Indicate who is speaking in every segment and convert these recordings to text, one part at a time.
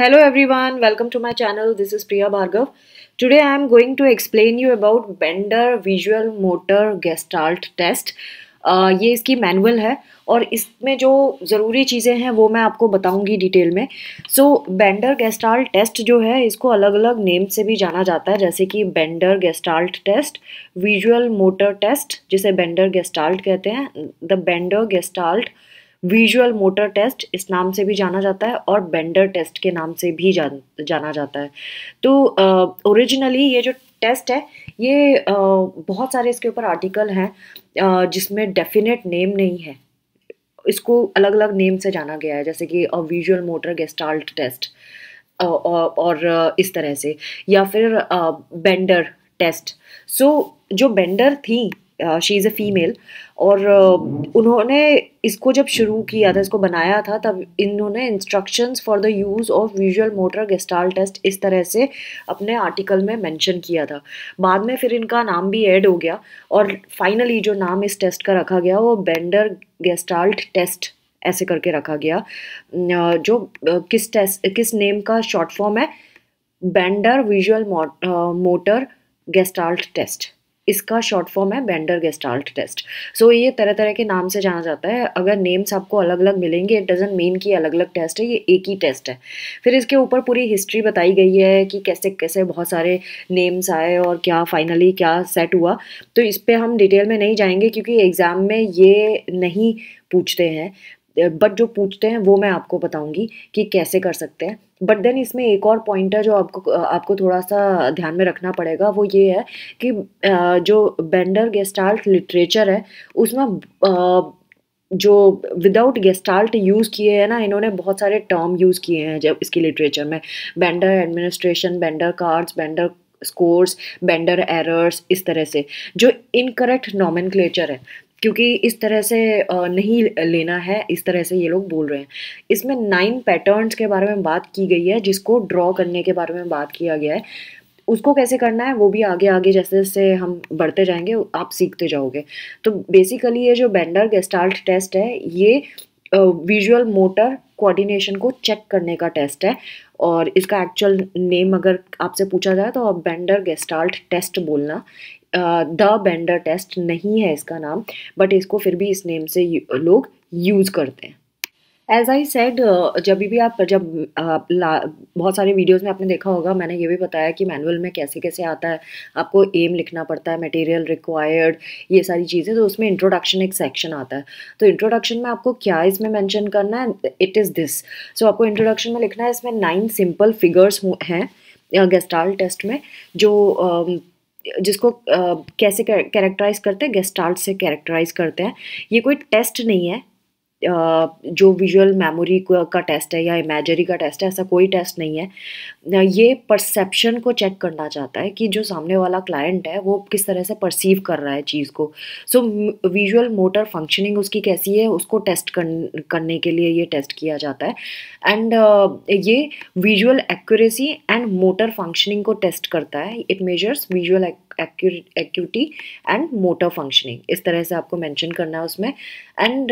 Speaker 1: Hello everyone welcome to my channel this is Priya Bhargav today I am going to explain you about Bender visual motor gestalt test ये इसकी manual है और इसमें जो ज़रूरी चीज़ें हैं वो मैं आपको बताऊंगी डिटेल में सो बेंडर गेस्टाल टेस्ट जो है इसको अलग अलग नेम से भी जाना जाता है जैसे कि Bender gestalt test visual motor test जिसे बेंडर गेस्टाल्ट कहते हैं the Bender gestalt visual motor test इस नाम से भी जाना जाता है और बेंडर टेस्ट के नाम से भी जान जाना जाता है तो ओरिजिनली ये जो टेस्ट है ये uh, बहुत सारे इसके ऊपर आर्टिकल हैं जिसमें डेफिनेट नेम नहीं है इसको अलग अलग नेम से जाना गया है जैसे कि विजुअल मोटर गेस्टाल्ट टेस्ट और इस तरह से या फिर बेंडर टेस्ट सो जो बेंडर थी शी इज़ अ फीमेल और उन्होंने इसको जब शुरू किया था इसको बनाया था तब इन्होंने instructions for the use of visual motor gestalt test इस तरह से अपने आर्टिकल में मेंशन किया था बाद में फिर इनका नाम भी ऐड हो गया और फाइनली जो नाम इस टेस्ट का रखा गया वो बेंडर गेस्टाल्ट टेस्ट ऐसे करके रखा गया जो किस टेस्ट किस नेम का शॉर्ट फॉर्म है Bender visual motor gestalt test इसका शॉर्ट फॉर्म है बेंडर गेस्टाल्ट टेस्ट सो ये तरह तरह के नाम से जाना जाता है अगर नेम्स आपको अलग अलग मिलेंगे इट डजेंट मीन कि अलग अलग टेस्ट है ये एक ही टेस्ट है फिर इसके ऊपर पूरी हिस्ट्री बताई गई है कि कैसे कैसे बहुत सारे नेम्स आए और क्या फाइनली क्या सेट हुआ तो इस पर हम डिटेल में नहीं जाएंगे क्योंकि एग्ज़ाम में ये नहीं पूछते हैं बट जो पूछते हैं वो मैं आपको बताऊंगी कि कैसे कर सकते हैं बट देन इसमें एक और पॉइंट है जो आपको आपको थोड़ा सा ध्यान में रखना पड़ेगा वो ये है कि जो बेंडर गेस्टाल्ट लिटरेचर है उसमें जो विदाउट गेस्टाल्ट यूज़ किए हैं ना इन्होंने बहुत सारे टर्म यूज़ किए हैं जब इसकी लिटरेचर में Bender administration Bender cards Bender scores Bender errors इस तरह से जो इनकरेक्ट नॉमनक्लेचर है क्योंकि इस तरह से नहीं लेना है इस तरह से ये लोग बोल रहे हैं इसमें नाइन पैटर्न्स के बारे में बात की गई है जिसको ड्रॉ करने के बारे में बात किया गया है उसको कैसे करना है वो भी आगे आगे जैसे जैसे हम बढ़ते जाएंगे आप सीखते जाओगे तो बेसिकली ये जो बेंडर गेस्टाल्ट टेस्ट है ये विजुअल मोटर कोऑर्डिनेशन को चेक करने का टेस्ट है और इसका एक्चुअल नेम अगर आपसे पूछा जाए तो आप बेंडर गेस्टाल्ट टेस्ट बोलना द बेंडर टेस्ट नहीं है इसका नाम बट इसको फिर भी इस नेम से लोग यूज़ करते हैं एज आई सेड जब भी आप जब ला, बहुत सारे वीडियोस में आपने देखा होगा मैंने ये भी बताया कि मैनुअल में कैसे कैसे आता है आपको एम लिखना पड़ता है मटेरियल रिक्वायर्ड ये सारी चीज़ें तो उसमें इंट्रोडक्शन एक सेक्शन आता है तो इंट्रोडक्शन में आपको क्या इसमें मैंशन करना है इट इज़ दिस सो आपको इंट्रोडक्शन में लिखना है इसमें नाइन सिंपल फिगर्स हैं गेस्टाल टेस्ट में जो uh, जिसको कैसे कैरेक्टराइज करते हैं गेस्टाल्ट से कैरेक्टराइज करते हैं ये कोई टेस्ट नहीं है जो विजुअल मेमोरी का टेस्ट है या इमेजरी का टेस्ट है ऐसा कोई टेस्ट नहीं है ये परसेप्शन को चेक करना चाहता है कि जो सामने वाला क्लाइंट है वो किस तरह से परसीव कर रहा है चीज़ को सो विजुअल मोटर फंक्शनिंग उसकी कैसी है उसको टेस्ट कर, करने के लिए ये टेस्ट किया जाता है एंड uh, ये visual accuracy and motor functioning को टेस्ट करता है it measures visual acuity and motor functioning इस तरह से आपको मैंशन करना है उसमें एंड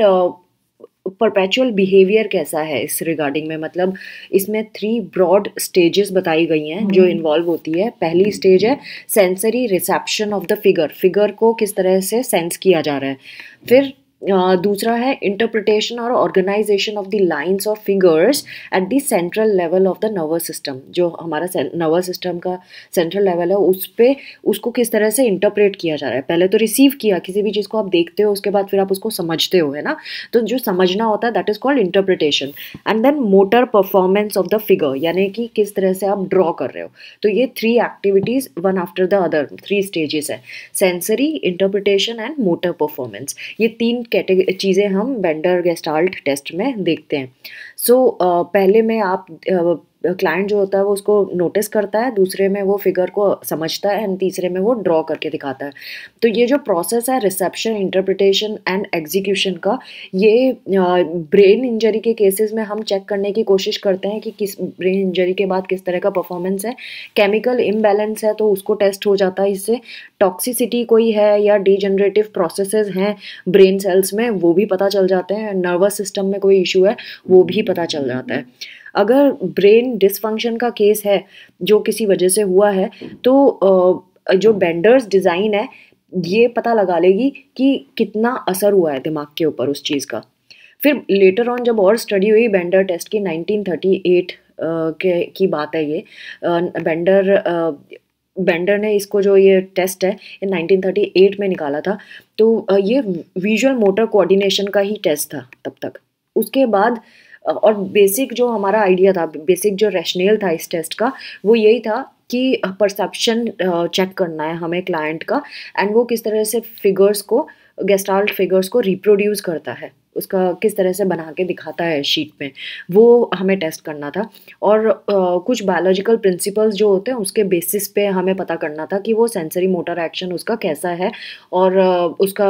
Speaker 1: परपेचुअल बिहेवियर कैसा है इस रिगार्डिंग में मतलब इसमें थ्री ब्रॉड स्टेजेस बताई गई हैं जो इन्वॉल्व हम्म। होती है पहली स्टेज है sensory reception of the figure figure को किस तरह से सेंस किया जा रहा है फिर दूसरा है इंटरप्रिटेशन और ऑर्गेनाइजेशन ऑफ द लाइंस और figures at the central level of the nervous system जो हमारा नर्वस सिस्टम का सेंट्रल लेवल है उस पर उसको किस तरह से इंटरप्रेट किया जा रहा है पहले तो रिसीव किया किसी भी चीज़ को आप देखते हो उसके बाद फिर आप उसको समझते हो है ना तो जो समझना होता है that is called interpretation and then motor performance of the figure यानी कि किस तरह से आप ड्रॉ कर रहे हो तो ये three activities one after the other three stages है sensory interpretation and motor performance ये तीन कैटेगरी चीज़ें हम बेंडर गेस्टाल्ट टेस्ट में देखते हैं सो so, uh, पहले मैं आप uh, क्लाइंट जो होता है वो उसको नोटिस करता है दूसरे में वो फिगर को समझता है एंड तीसरे में वो ड्रॉ करके दिखाता है तो ये जो प्रोसेस है रिसेप्शन इंटरप्रिटेशन एंड एग्जीक्यूशन का ये ब्रेन इंजरी के केसेस में हम चेक करने की कोशिश करते हैं कि किस ब्रेन इंजरी के बाद किस तरह का परफॉर्मेंस है केमिकल इम्बैलेंस है तो उसको टेस्ट हो जाता है इससे टॉक्सिसिटी कोई है या डिजनरेटिव प्रोसेस हैं ब्रेन सेल्स में वो भी पता चल जाते हैं नर्वस सिस्टम में कोई इशू है वो भी पता चल जाता है अगर ब्रेन डिसफंक्शन का केस है जो किसी वजह से हुआ है तो जो बेंडर्स डिज़ाइन है ये पता लगा लेगी कि कितना असर हुआ है दिमाग के ऊपर उस चीज़ का फिर लेटर ऑन जब और स्टडी हुई बेंडर टेस्ट की 1938 के की बात है ये बेंडर बेंडर ने इसको जो ये टेस्ट है ये 1938 में निकाला था तो ये विजुअल मोटर कोऑर्डिनेशन का ही टेस्ट था तब तक उसके बाद और बेसिक जो हमारा आइडिया था बेसिक जो रैशनेल था इस टेस्ट का वो यही था कि परसेप्शन चेक करना है हमें क्लाइंट का एंड वो किस तरह से फिगर्स को गेस्टाल्ट फिगर्स को रिप्रोड्यूस करता है उसका किस तरह से बना के दिखाता है शीट में वो हमें टेस्ट करना था और आ, कुछ बायोलॉजिकल प्रिंसिपल्स जो होते हैं उसके बेसिस पे हमें पता करना था कि वो सेंसरी मोटर एक्शन उसका कैसा है और आ, उसका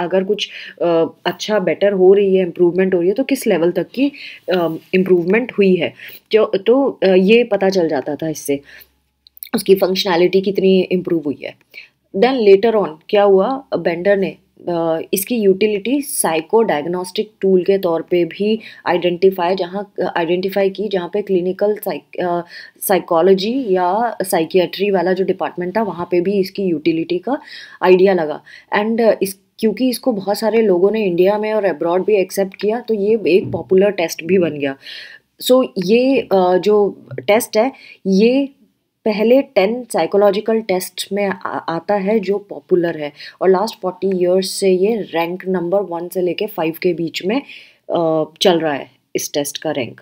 Speaker 1: अगर कुछ आ, अच्छा बेटर हो रही है इम्प्रूवमेंट हो रही है तो किस लेवल तक की इम्प्रूवमेंट हुई है जो तो, तो ये पता चल जाता था इससे उसकी फंक्शनैलिटी कितनी इम्प्रूव हुई है देन लेटर ऑन क्या हुआ बेंडर ने इसकी यूटिलिटी साइको डायग्नोस्टिक टूल के तौर पे भी आइडेंटिफाई जहाँ आइडेंटिफाई की जहाँ पे क्लिनिकल साइकोलॉजी या साइकियाट्री वाला जो डिपार्टमेंट था वहाँ पे भी इसकी यूटिलिटी का आइडिया लगा एंड इस क्योंकि इसको बहुत सारे लोगों ने इंडिया में और अब्रॉड भी एक्सेप्ट किया तो ये एक पॉपुलर टेस्ट भी बन गया सो so, ये जो टेस्ट है ये पहले टेन साइकोलॉजिकल टेस्ट में आ, आता है जो पॉपुलर है और लास्ट फोर्टी ईयर्स से ये रैंक नंबर वन से लेके फाइव के बीच में आ, चल रहा है इस टेस्ट का रैंक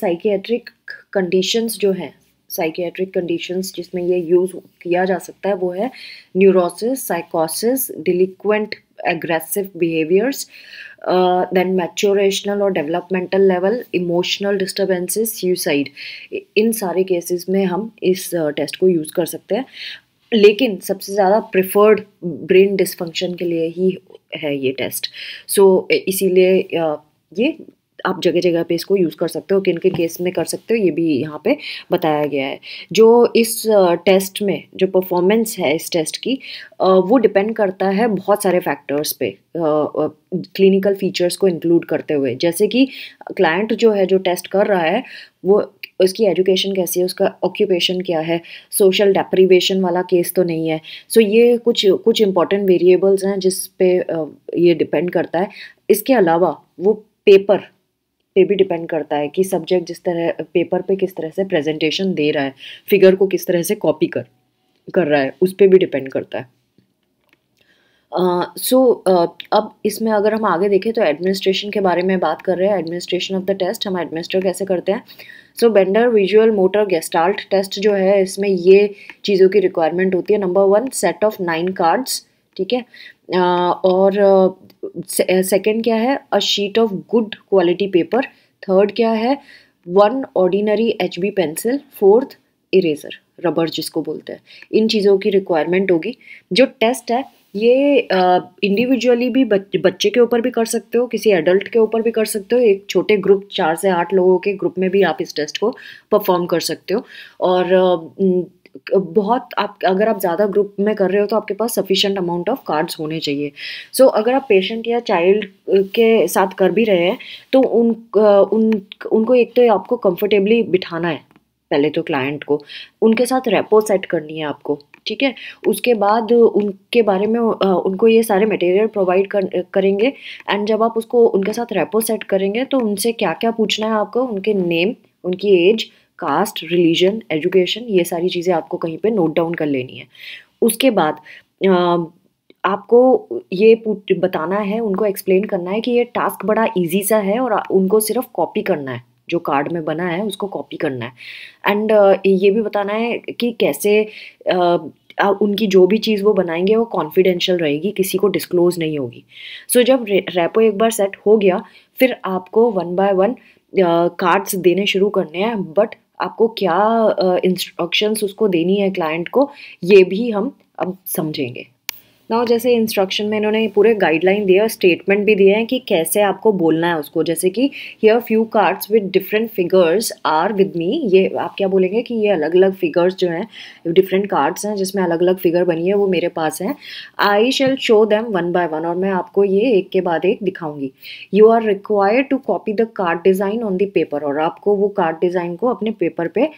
Speaker 1: साइकियाट्रिक कंडीशंस जो हैं साइकियाट्रिक कंडीशंस जिसमें ये यूज़ किया जा सकता है वो है न्यूरोसिस साइकोसिस delinquent aggressive behaviours uh, then maturational और developmental level, emotional disturbances, suicide इन सारे cases में हम इस test को use कर सकते हैं लेकिन सबसे ज़्यादा प्रेफर्ड ब्रेन डिसफंक्शन के लिए ही है ये टेस्ट सो so, इसीलिए ये आप जगह जगह पे इसको यूज़ कर सकते हो किन किन केस में कर सकते हो ये भी यहाँ पे बताया गया है जो इस टेस्ट में जो परफॉर्मेंस है इस टेस्ट की वो डिपेंड करता है बहुत सारे फैक्टर्स पे क्लिनिकल फीचर्स को इंक्लूड करते हुए जैसे कि क्लाइंट जो है जो टेस्ट कर रहा है वो उसकी एजुकेशन कैसी है उसका ऑक्यूपेशन क्या है सोशल डेप्रीवेशन वाला केस तो नहीं है सो so ये कुछ कुछ इंपॉर्टेंट वेरिएबल्स हैं जिस पे ये डिपेंड करता है इसके अलावा वो पेपर पे भी डिपेंड करता है कि सब्जेक्ट जिस तरह पेपर पे किस तरह से प्रेजेंटेशन दे रहा है फिगर को किस तरह से कॉपी कर कर रहा है उस पर भी डिपेंड करता है सो uh, so, uh, अब इसमें अगर हम आगे देखें तो एडमिनिस्ट्रेशन के बारे में बात कर रहे हैं एडमिनिस्ट्रेशन ऑफ द टेस्ट हम एडमिनिस्टर कैसे करते हैं so Bender visual motor gestalt test जो है इसमें ये चीज़ों की रिक्वायरमेंट होती है number one set of nine cards ठीक है और सेकंड क्या है a sheet of good quality paper third क्या है one ordinary H B pencil fourth eraser rubber जिसको बोलते हैं इन चीज़ों की रिक्वायरमेंट होगी जो टेस्ट है ये इंडिविजुअली भी बच, बच्चे के ऊपर भी कर सकते हो किसी एडल्ट के ऊपर भी कर सकते हो एक छोटे ग्रुप चार से आठ लोगों के ग्रुप में भी आप इस टेस्ट को परफॉर्म कर सकते हो और बहुत आप अगर आप ज़्यादा ग्रुप में कर रहे हो तो आपके पास सफिशेंट अमाउंट ऑफ कार्ड्स होने चाहिए सो so, अगर आप पेशेंट या चाइल्ड के साथ कर भी रहे हैं तो उन, उन उनको एक तो आपको कंफर्टेबली बिठाना है पहले तो क्लाइंट को उनके साथ रेपो सेट करनी है आपको ठीक है उसके बाद उनके बारे में उनको ये सारे मटेरियल प्रोवाइड कर, करेंगे एंड जब आप उसको उनके साथ रेपो सेट करेंगे तो उनसे क्या क्या पूछना है आपको उनके नेम उनकी एज कास्ट रिलीजन एजुकेशन ये सारी चीज़ें आपको कहीं पे नोट डाउन कर लेनी है उसके बाद आपको ये बताना है उनको एक्सप्लेन करना है कि ये टास्क बड़ा इजी सा है और उनको सिर्फ कॉपी करना है जो कार्ड में बना है उसको कॉपी करना है एंड ये भी बताना है कि कैसे उनकी जो भी चीज़ वो बनाएंगे वो कॉन्फिडेंशियल रहेगी किसी को डिस्क्लोज नहीं होगी सो so, जब रैपो एक बार सेट हो गया फिर आपको वन बाय वन कार्ड्स देने शुरू करने हैं बट आपको क्या इंस्ट्रक्शंस उसको देनी है क्लाइंट को ये भी हम अब समझेंगे ना जैसे इंस्ट्रक्शन में इन्होंने पूरे गाइडलाइन दिए और स्टेटमेंट भी दिए हैं कि कैसे आपको बोलना है उसको जैसे कि here few cards with different figures are with me ये आप क्या बोलेंगे कि ये अलग अलग फिगर्स जो हैं डिफरेंट कार्ड्स हैं जिसमें अलग अलग फिगर बनी है वो मेरे पास हैं I shall show them one by one और मैं आपको ये एक के बाद एक दिखाऊंगी you are required to copy the card design on the paper और आपको वो कार्ड डिज़ाइन को अपने पेपर पे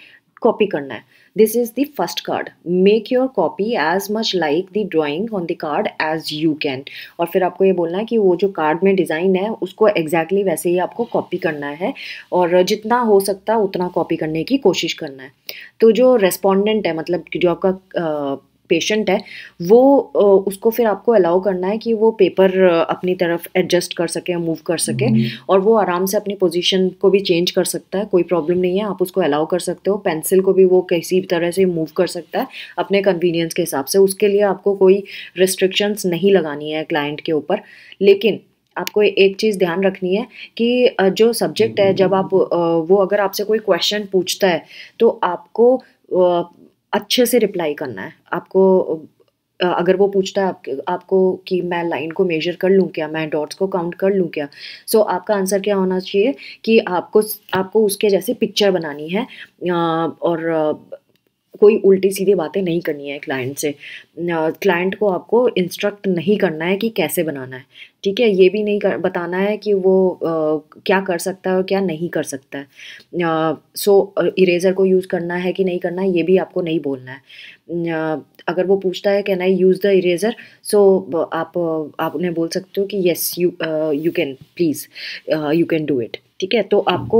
Speaker 1: कॉपी करना है This is the first card. Make your copy as much like the drawing on the card as you can. और फिर आपको ये बोलना है कि वो जो कार्ड में डिज़ाइन है उसको एग्जैक्टली exactly वैसे ही आपको कॉपी करना है और जितना हो सकता उतना कॉपी करने की कोशिश करना है तो जो रेस्पॉन्डेंट है मतलब जो आपका पेशेंट है वो उसको फिर आपको अलाउ करना है कि वो पेपर अपनी तरफ एडजस्ट कर सके मूव कर सके हम्म। और वो आराम से अपनी पोजीशन को भी चेंज कर सकता है कोई प्रॉब्लम नहीं है आप उसको अलाउ कर सकते हो पेंसिल को भी वो किसी तरह से मूव कर सकता है अपने कन्वीनियंस के हिसाब से उसके लिए आपको कोई रिस्ट्रिक्शंस नहीं लगानी है क्लाइंट के ऊपर लेकिन आपको एक चीज़ ध्यान रखनी है कि जो सब्जेक्ट है जब आप वो अगर आपसे कोई क्वेश्चन पूछता है तो आपको अच्छे से रिप्लाई करना है आपको अगर वो पूछता है आपके आपको कि मैं लाइन को मेजर कर लूँ क्या मैं डॉट्स को काउंट कर लूँ क्या सो so, आपका आंसर क्या होना चाहिए कि आपको आपको उसके जैसे पिक्चर बनानी है और कोई उल्टी सीधी बातें नहीं करनी है क्लाइंट से क्लाइंट को आपको इंस्ट्रक्ट नहीं करना है कि कैसे बनाना है ठीक है ये भी नहीं कर बताना है कि वो आ, क्या कर सकता है और क्या नहीं कर सकता है सो इरेज़र को यूज़ करना है कि नहीं करना है ये भी आपको नहीं बोलना है आ, अगर वो पूछता है can I use the eraser so आप आप उन्हें बोल सकते हो कि yes you you can please you can do it ठीक है तो आपको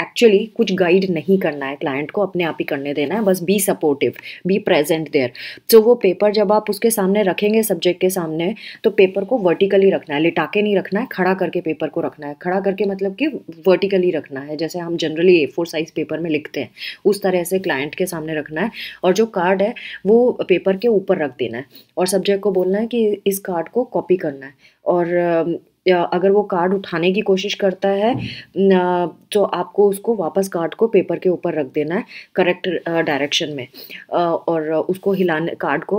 Speaker 1: एक्चुअली कुछ गाइड नहीं करना है क्लाइंट को अपने आप ही करने देना है बस be supportive be present there तो वो पेपर जब आप उसके सामने रखेंगे सब्जेक्ट के सामने तो पेपर को वर्टिकली रखना है लिटा के नहीं रखना है खड़ा करके पेपर को रखना है खड़ा करके मतलब कि वर्टिकली रखना है जैसे हम generally A four size paper में लिखते हैं उस तरह से क्लाइंट के सामने रखना है और जो कार्ड है वो पेपर के ऊपर रख देना है और सब्जेक्ट को बोलना है कि इस कार्ड को कॉपी करना है और अगर वो कार्ड उठाने की कोशिश करता है हम्म। तो आपको उसको वापस कार्ड को पेपर के ऊपर रख देना है करेक्ट डायरेक्शन में और उसको हिलाने कार्ड को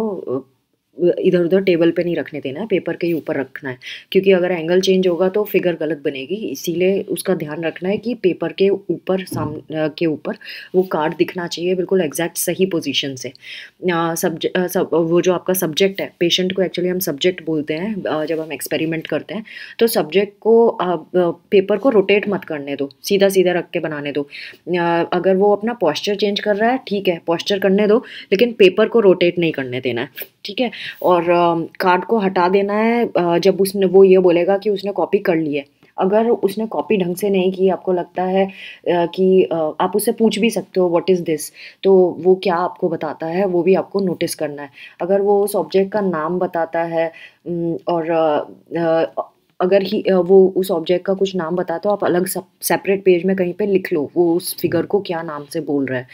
Speaker 1: इधर उधर टेबल पे नहीं रखने देना है पेपर के ही ऊपर रखना है क्योंकि अगर एंगल चेंज होगा तो फिगर गलत बनेगी इसीलिए उसका ध्यान रखना है कि पेपर के ऊपर साम के ऊपर वो कार्ड दिखना चाहिए बिल्कुल एग्जैक्ट सही पोजीशन से सब्ज सब वो जो आपका सब्जेक्ट है पेशेंट को एक्चुअली हम सब्जेक्ट बोलते हैं जब हम एक्सपेरिमेंट करते हैं तो सब्जेक्ट को पेपर को रोटेट मत करने दो सीधा सीधा रख के बनाने दो अगर वो अपना पॉस्चर चेंज कर रहा है ठीक है पॉस्चर करने दो लेकिन पेपर को रोटेट नहीं करने देना है ठीक है और कार्ड को हटा देना है जब उसने वो ये बोलेगा कि उसने कॉपी कर ली है अगर उसने कॉपी ढंग से नहीं की आपको लगता है कि आप उससे पूछ भी सकते हो व्हाट इज़ दिस तो वो क्या आपको बताता है वो भी आपको नोटिस करना है अगर वो उस ऑब्जेक्ट का नाम बताता है और अगर ही वो उस ऑब्जेक्ट का कुछ नाम बताता हो आप अलग सेपरेट पेज में कहीं पे लिख लो वो उस फिगर को क्या नाम से बोल रहा है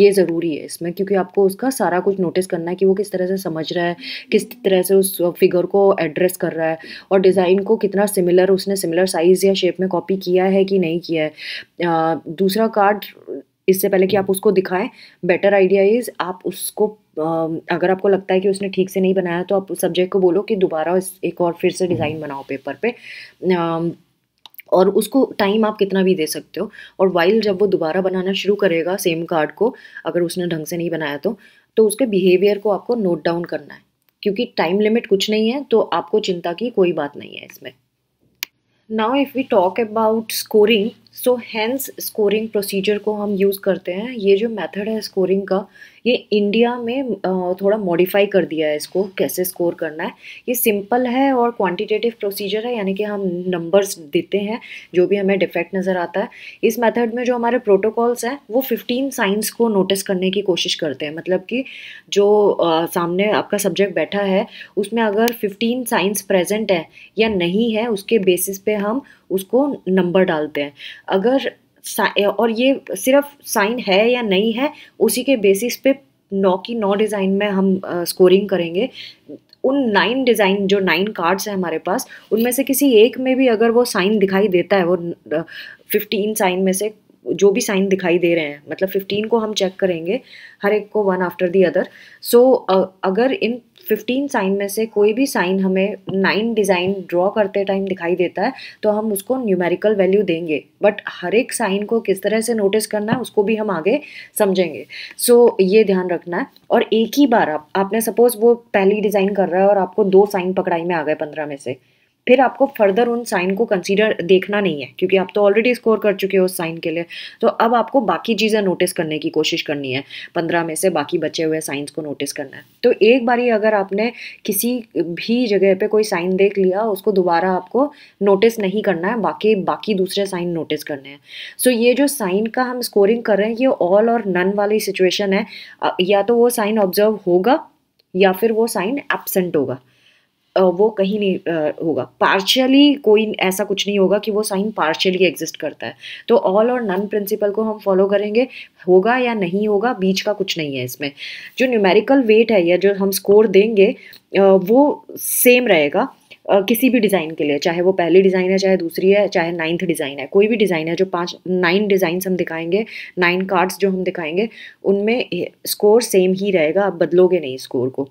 Speaker 1: ये ज़रूरी है इसमें क्योंकि आपको उसका सारा कुछ नोटिस करना है कि वो किस तरह से समझ रहा है किस तरह से उस फिगर को एड्रेस कर रहा है और डिज़ाइन को कितना सिमिलर उसने सिमिलर साइज़ या शेप में कॉपी किया है कि नहीं किया है दूसरा कार्ड इससे पहले कि आप उसको दिखाएं बेटर आइडिया इज़ आप उसको अगर आपको लगता है कि उसने ठीक से नहीं बनाया तो आप सब्जेक्ट को बोलो कि दोबारा एक और फिर से डिज़ाइन हम्म। बनाओ पेपर पे और उसको टाइम आप कितना भी दे सकते हो और वाइल जब वो दोबारा बनाना शुरू करेगा सेम कार्ड को अगर उसने ढंग से नहीं बनाया तो तो उसके बिहेवियर को आपको नोट डाउन करना है क्योंकि टाइम लिमिट कुछ नहीं है तो आपको चिंता की कोई बात नहीं है इसमें now if we talk about scoring so Hain's scoring procedure को हम यूज़ करते हैं ये जो मेथड है स्कोरिंग का ये इंडिया में थोड़ा मॉडिफाई कर दिया है इसको कैसे स्कोर करना है ये सिंपल है और क्वांटिटेटिव प्रोसीजर है यानी कि हम नंबर्स देते हैं जो भी हमें डिफेक्ट नज़र आता है इस मेथड में जो हमारे प्रोटोकॉल्स हैं वो फिफ्टीन साइंस को नोटिस करने की कोशिश करते हैं मतलब कि जो आ, सामने आपका सब्जेक्ट बैठा है उसमें अगर फिफ्टीन साइंस प्रेजेंट है या नहीं है उसके बेसिस पे हम उसको नंबर डालते हैं अगर और ये सिर्फ साइन है या नहीं है उसी के बेसिस पे नौ की नौ डिज़ाइन में हम स्कोरिंग करेंगे उन नाइन डिज़ाइन जो नाइन कार्ड्स हैं हमारे पास उनमें से किसी एक में भी अगर वो साइन दिखाई देता है वो फिफ्टीन साइन में से जो भी साइन दिखाई दे रहे हैं मतलब फिफ्टीन को हम चेक करेंगे हर एक को one after the other so अगर इन फिफ्टीन साइन में से कोई भी साइन हमें नाइन डिज़ाइन ड्रॉ करते टाइम दिखाई देता है तो हम उसको न्यूमेरिकल वैल्यू देंगे बट हर एक साइन को किस तरह से नोटिस करना है उसको भी हम आगे समझेंगे सो so, ये ध्यान रखना है और एक ही बार आप आपने सपोज़ वो पहली डिज़ाइन कर रहा है और आपको दो साइन पकड़ाई में आ गए पंद्रह में से फिर आपको फर्दर उन साइन को कंसीडर देखना नहीं है क्योंकि आप तो ऑलरेडी स्कोर कर चुके हो उस साइन के लिए तो अब आपको बाकी चीज़ें नोटिस करने की कोशिश करनी है पंद्रह में से बाकी बचे हुए साइंस को नोटिस करना है तो एक बार ही अगर आपने किसी भी जगह पे कोई साइन देख लिया उसको दोबारा आपको नोटिस नहीं करना है बाकी बाकी दूसरे साइन नोटिस करने हैं सो so ये जो साइन का हम स्कोरिंग कर रहे हैं ये ऑल और नन वाली सिचुएशन है या तो वो साइन ऑब्जर्व होगा या फिर वो साइन एबसेंट होगा वो कहीं नहीं होगा पार्शियली कोई ऐसा कुछ नहीं होगा कि वो साइन पार्शियली एग्जिस्ट करता है तो ऑल और नन प्रिंसिपल को हम फॉलो करेंगे होगा या नहीं होगा बीच का कुछ नहीं है इसमें जो न्यूमेरिकल वेट है या जो हम स्कोर देंगे वो सेम रहेगा किसी भी डिज़ाइन के लिए चाहे वो पहली डिज़ाइन है चाहे दूसरी है चाहे नाइन्थ डिज़ाइन है कोई भी डिज़ाइन है जो पांच नाइन डिज़ाइंस हम दिखाएंगे नाइन कार्ड्स जो हम दिखाएंगे उनमें स्कोर सेम ही रहेगा आप बदलोगे नहीं स्कोर को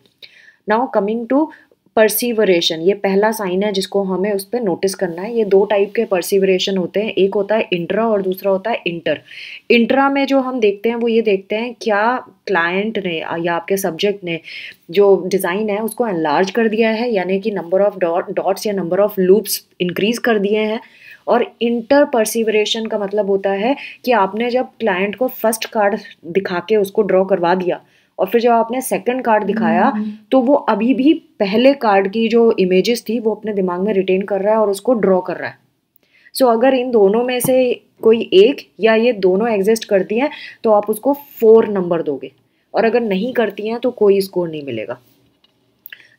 Speaker 1: नाउ कमिंग टू परसीवरेशन ये पहला साइन है जिसको हमें उस पर नोटिस करना है ये दो टाइप के परसीवरेशन होते हैं एक होता है इंट्रा और दूसरा होता है इंटर इंट्रा में जो हम देखते हैं वो ये देखते हैं क्या क्लाइंट ने या आपके सब्जेक्ट ने जो डिज़ाइन है उसको एनलार्ज कर दिया है यानी कि नंबर ऑफ डॉट डॉट्स या नंबर ऑफ लूप्स इंक्रीज कर दिए हैं और इंटर परसीवरेशन का मतलब होता है कि आपने जब क्लाइंट को फर्स्ट कार्ड दिखा के उसको ड्रॉ करवा दिया और फिर जब आपने सेकंड कार्ड दिखाया हम्म। तो वो अभी भी पहले कार्ड की जो इमेजेस थी वो अपने दिमाग में रिटेन कर रहा है और उसको ड्रॉ कर रहा है सो so, अगर इन दोनों में से कोई एक या ये दोनों एग्जिस्ट करती हैं तो आप उसको फोर नंबर दोगे और अगर नहीं करती हैं तो कोई स्कोर नहीं मिलेगा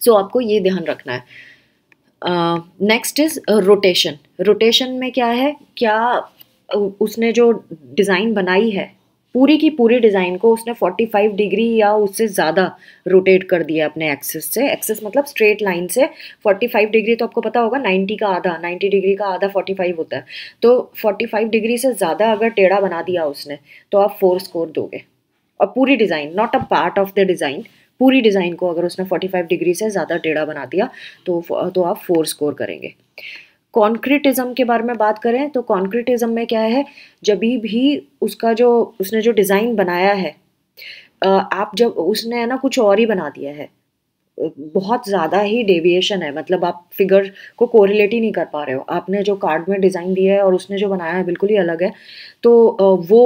Speaker 1: सो so, आपको ये ध्यान रखना है नेक्स्ट इज रोटेशन रोटेशन में क्या है क्या उसने जो डिज़ाइन बनाई है पूरी की पूरी डिज़ाइन को उसने 45 डिग्री या उससे ज़्यादा रोटेट कर दिया अपने एक्सेस से एक्सेस मतलब स्ट्रेट लाइन से 45 डिग्री तो आपको पता होगा 90 का आधा 90 डिग्री का आधा 45 होता है तो 45 डिग्री से ज़्यादा अगर टेढ़ा बना दिया उसने तो आप फोर स्कोर दोगे और पूरी design not a part of the design पूरी डिज़ाइन को अगर उसने 45 डिग्री से ज़्यादा टेढ़ा बना दिया तो तो आप फोर स्कोर करेंगे कॉन्क्रीटिज़म के बारे में बात करें तो कॉन्क्रीटिज़म में क्या है जब भी उसका जो उसने जो डिज़ाइन बनाया है आप जब उसने है ना कुछ और ही बना दिया है बहुत ज़्यादा ही डेविएशन है मतलब आप फिगर को कोरिलेट ही नहीं कर पा रहे हो आपने जो कार्ड में डिज़ाइन दिया है और उसने जो बनाया है बिल्कुल ही अलग है तो वो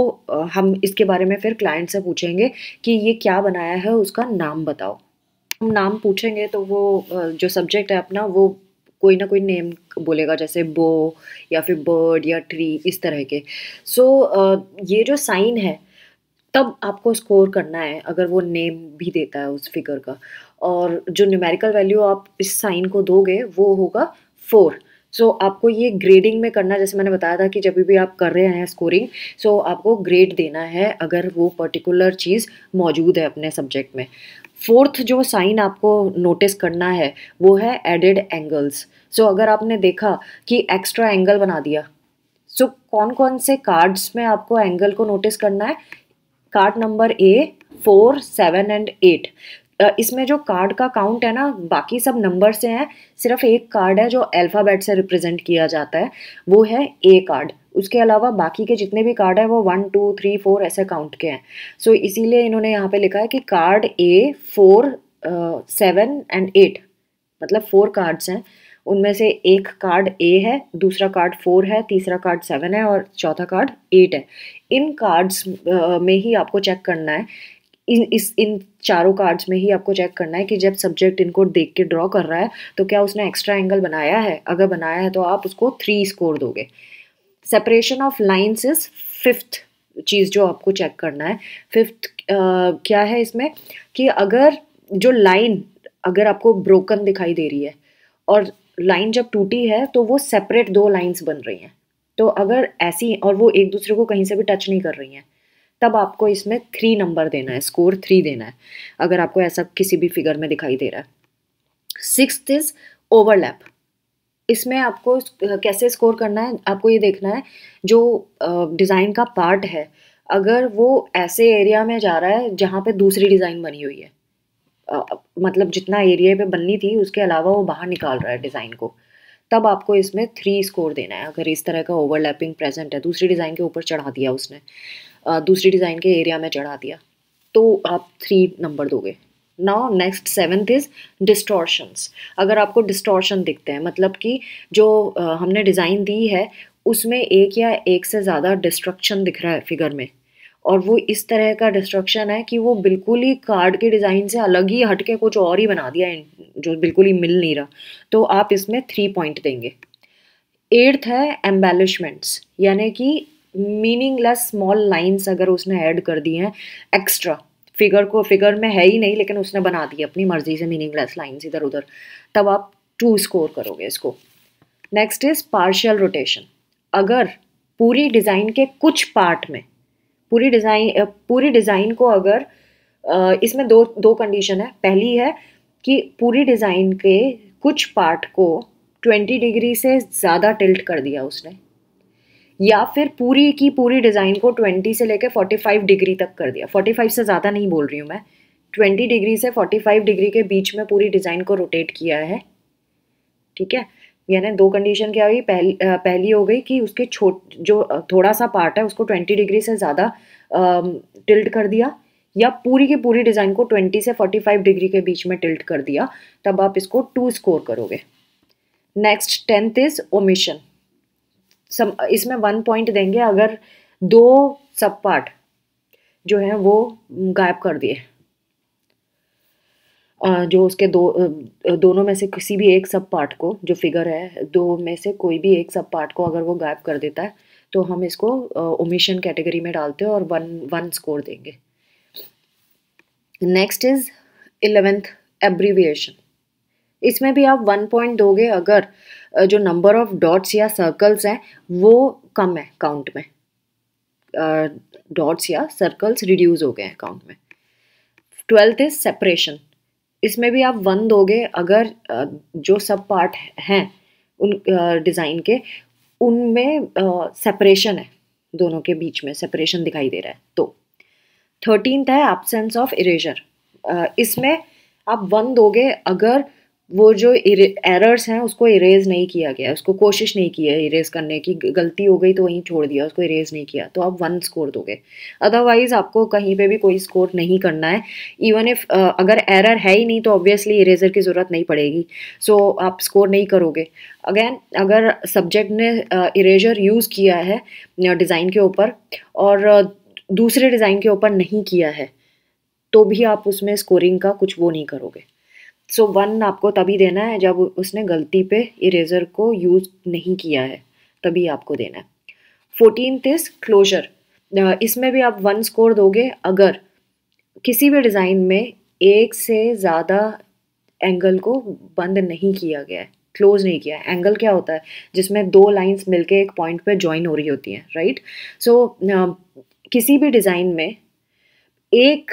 Speaker 1: हम इसके बारे में फिर क्लाइंट से पूछेंगे कि ये क्या बनाया है उसका नाम बताओ हम नाम पूछेंगे तो वो जो सब्जेक्ट है अपना वो कोई ना कोई नेम बोलेगा जैसे बो या फिर बर्ड या ट्री इस तरह के सो so, ये जो साइन है तब आपको स्कोर करना है अगर वो नेम भी देता है उस फिगर का और जो न्यूमेरिकल वैल्यू आप इस साइन को दोगे वो होगा फोर सो so, आपको ये ग्रेडिंग में करना जैसे मैंने बताया था कि जब भी आप कर रहे हैं स्कोरिंग सो so आपको ग्रेड देना है अगर वो पर्टिकुलर चीज़ मौजूद है अपने सब्जेक्ट में फोर्थ जो साइन आपको नोटिस करना है वो है एडेड एंगल्स सो अगर आपने देखा कि एक्स्ट्रा एंगल बना दिया सो so, कौन कौन से कार्ड्स में आपको एंगल को नोटिस करना है card number A four seven and eight इसमें जो कार्ड का काउंट है ना बाकी सब नंबर से हैं सिर्फ एक कार्ड है जो अल्फ़ाबेट से रिप्रेजेंट किया जाता है वो है ए कार्ड उसके अलावा बाकी के जितने भी कार्ड हैं वो वन टू थ्री फोर ऐसे काउंट के हैं सो so, इसीलिए इन्होंने यहाँ पे लिखा है कि card A four seven and eight मतलब फोर कार्ड्स हैं उनमें से एक कार्ड ए है दूसरा कार्ड फोर है तीसरा कार्ड सेवन है और चौथा कार्ड एट है इन कार्ड्स में ही आपको चेक करना है इन इस इन चारों कार्ड्स में ही आपको चेक करना है कि जब सब्जेक्ट इनको देख के ड्रॉ कर रहा है तो क्या उसने एक्स्ट्रा एंगल बनाया है अगर बनाया है तो आप उसको थ्री स्कोर दोगे separation of lines is fifth चीज़ जो आपको चेक करना है फिफ्थ क्या है इसमें कि अगर जो लाइन अगर आपको ब्रोकन दिखाई दे रही है और लाइन जब टूटी है तो वो सेपरेट दो लाइंस बन रही हैं तो अगर ऐसी और वो एक दूसरे को कहीं से भी टच नहीं कर रही हैं तब आपको इसमें थ्री नंबर देना है स्कोर थ्री देना है अगर आपको ऐसा किसी भी फिगर में दिखाई दे रहा है सिक्स इज ओवरलैप इसमें आपको कैसे स्कोर करना है आपको ये देखना है जो डिज़ाइन का पार्ट है अगर वो ऐसे एरिया में जा रहा है जहाँ पे दूसरी डिज़ाइन बनी हुई है आ, मतलब जितना एरिया पे बननी थी उसके अलावा वो बाहर निकाल रहा है डिज़ाइन को तब आपको इसमें थ्री स्कोर देना है अगर इस तरह का ओवरलैपिंग प्रेजेंट है दूसरी डिज़ाइन के ऊपर चढ़ा दिया उसने दूसरी डिज़ाइन के एरिया में चढ़ा दिया तो आप थ्री नंबर दोगे now next seventh is distortions अगर आपको डिस्टॉर्शन दिखते हैं मतलब कि जो हमने डिज़ाइन दी है उसमें एक या एक से ज़्यादा डिस्ट्रक्शन दिख रहा है फिगर में और वो इस तरह का डिस्ट्रक्शन है कि वो बिल्कुल ही कार्ड के डिज़ाइन से अलग ही हटके कुछ और ही बना दिया जो बिल्कुल ही मिल नहीं रहा तो आप इसमें थ्री पॉइंट देंगे एट्थ है एम्बेलिशमेंट्स यानी कि मीनिंगलेस स्मॉल लाइन्स अगर उसने ऐड कर दी हैं एक्स्ट्रा फिगर को फिगर में है ही नहीं लेकिन उसने बना दी अपनी मर्जी से मीनिंगलेस लाइन्स इधर उधर तब आप टू स्कोर करोगे इसको नेक्स्ट इज पार्शियल रोटेशन अगर पूरी डिज़ाइन के कुछ पार्ट में पूरी डिज़ाइन पूरी डिज़ाइन को अगर इसमें दो दो कंडीशन है पहली है कि पूरी डिज़ाइन के कुछ पार्ट को 20 डिग्री से ज़्यादा टिल्ट कर दिया उसने या फिर पूरी की पूरी डिज़ाइन को 20 से लेकर 45 डिग्री तक कर दिया 45 से ज़्यादा नहीं बोल रही हूँ मैं 20 डिग्री से 45 डिग्री के बीच में पूरी डिज़ाइन को रोटेट किया है ठीक है यानी दो कंडीशन क्या हुई पहली पहली हो गई कि उसके छोट जो थोड़ा सा पार्ट है उसको 20 डिग्री से ज़्यादा टिल्ट कर दिया या पूरी की पूरी डिज़ाइन को 20 से 45 डिग्री के बीच में टिल्ट कर दिया तब आप इसको टू स्कोर करोगे next tenth is omission some इसमें वन पॉइंट देंगे अगर दो सब पार्ट जो है वो गायब कर दिए जो उसके दो दोनों में से किसी भी एक सब पार्ट को जो फिगर है दो में से कोई भी एक सब पार्ट को अगर वो गायब कर देता है तो हम इसको ओमिशन कैटेगरी में डालते हैं और वन वन स्कोर देंगे नेक्स्ट इज इलेवेंथ एब्रीविएशन इसमें भी आप वन पॉइंट दोगे अगर जो नंबर ऑफ डॉट्स या सर्कल्स हैं वो कम है काउंट में डॉट्स uh, या सर्कल्स रिड्यूस हो गए हैं काउंट में ट्वेल्थ इज सेपरेशन इसमें भी आप वन दोगे अगर जो सब पार्ट हैं उन डिज़ाइन के उनमें सेपरेशन है दोनों के बीच में सेपरेशन दिखाई दे रहा है तो थर्टीनथ है एबसेंस ऑफ इरेजर इसमें आप वन दोगे अगर वो जो एरर्स हैं उसको इरेज नहीं किया गया उसको कोशिश नहीं की है इरेज करने की गलती हो गई तो वहीं छोड़ दिया उसको इरेज नहीं किया तो आप वन स्कोर दोगे अदरवाइज आपको कहीं पे भी कोई स्कोर नहीं करना है इवन इफ अगर एरर है ही नहीं तो ऑब्वियसली इरेजर की ज़रूरत नहीं पड़ेगी सो so, आप स्कोर नहीं करोगे अगेन अगर सब्जेक्ट ने इरेजर यूज़ किया है डिज़ाइन के ऊपर और दूसरे डिज़ाइन के ऊपर नहीं किया है तो भी आप उसमें स्कोरिंग का कुछ वो नहीं करोगे सो so, वन आपको तभी देना है जब उसने गलती पे इरेजर को यूज़ नहीं किया है तभी आपको देना है फोर्टीन इज क्लोजर इसमें भी आप वन स्कोर दोगे अगर किसी भी डिज़ाइन में एक से ज़्यादा एंगल को बंद नहीं किया गया है क्लोज नहीं किया है एंगल क्या होता है जिसमें दो लाइंस मिलके एक पॉइंट पे ज्वाइन हो रही होती हैं राइट सो किसी भी डिज़ाइन में एक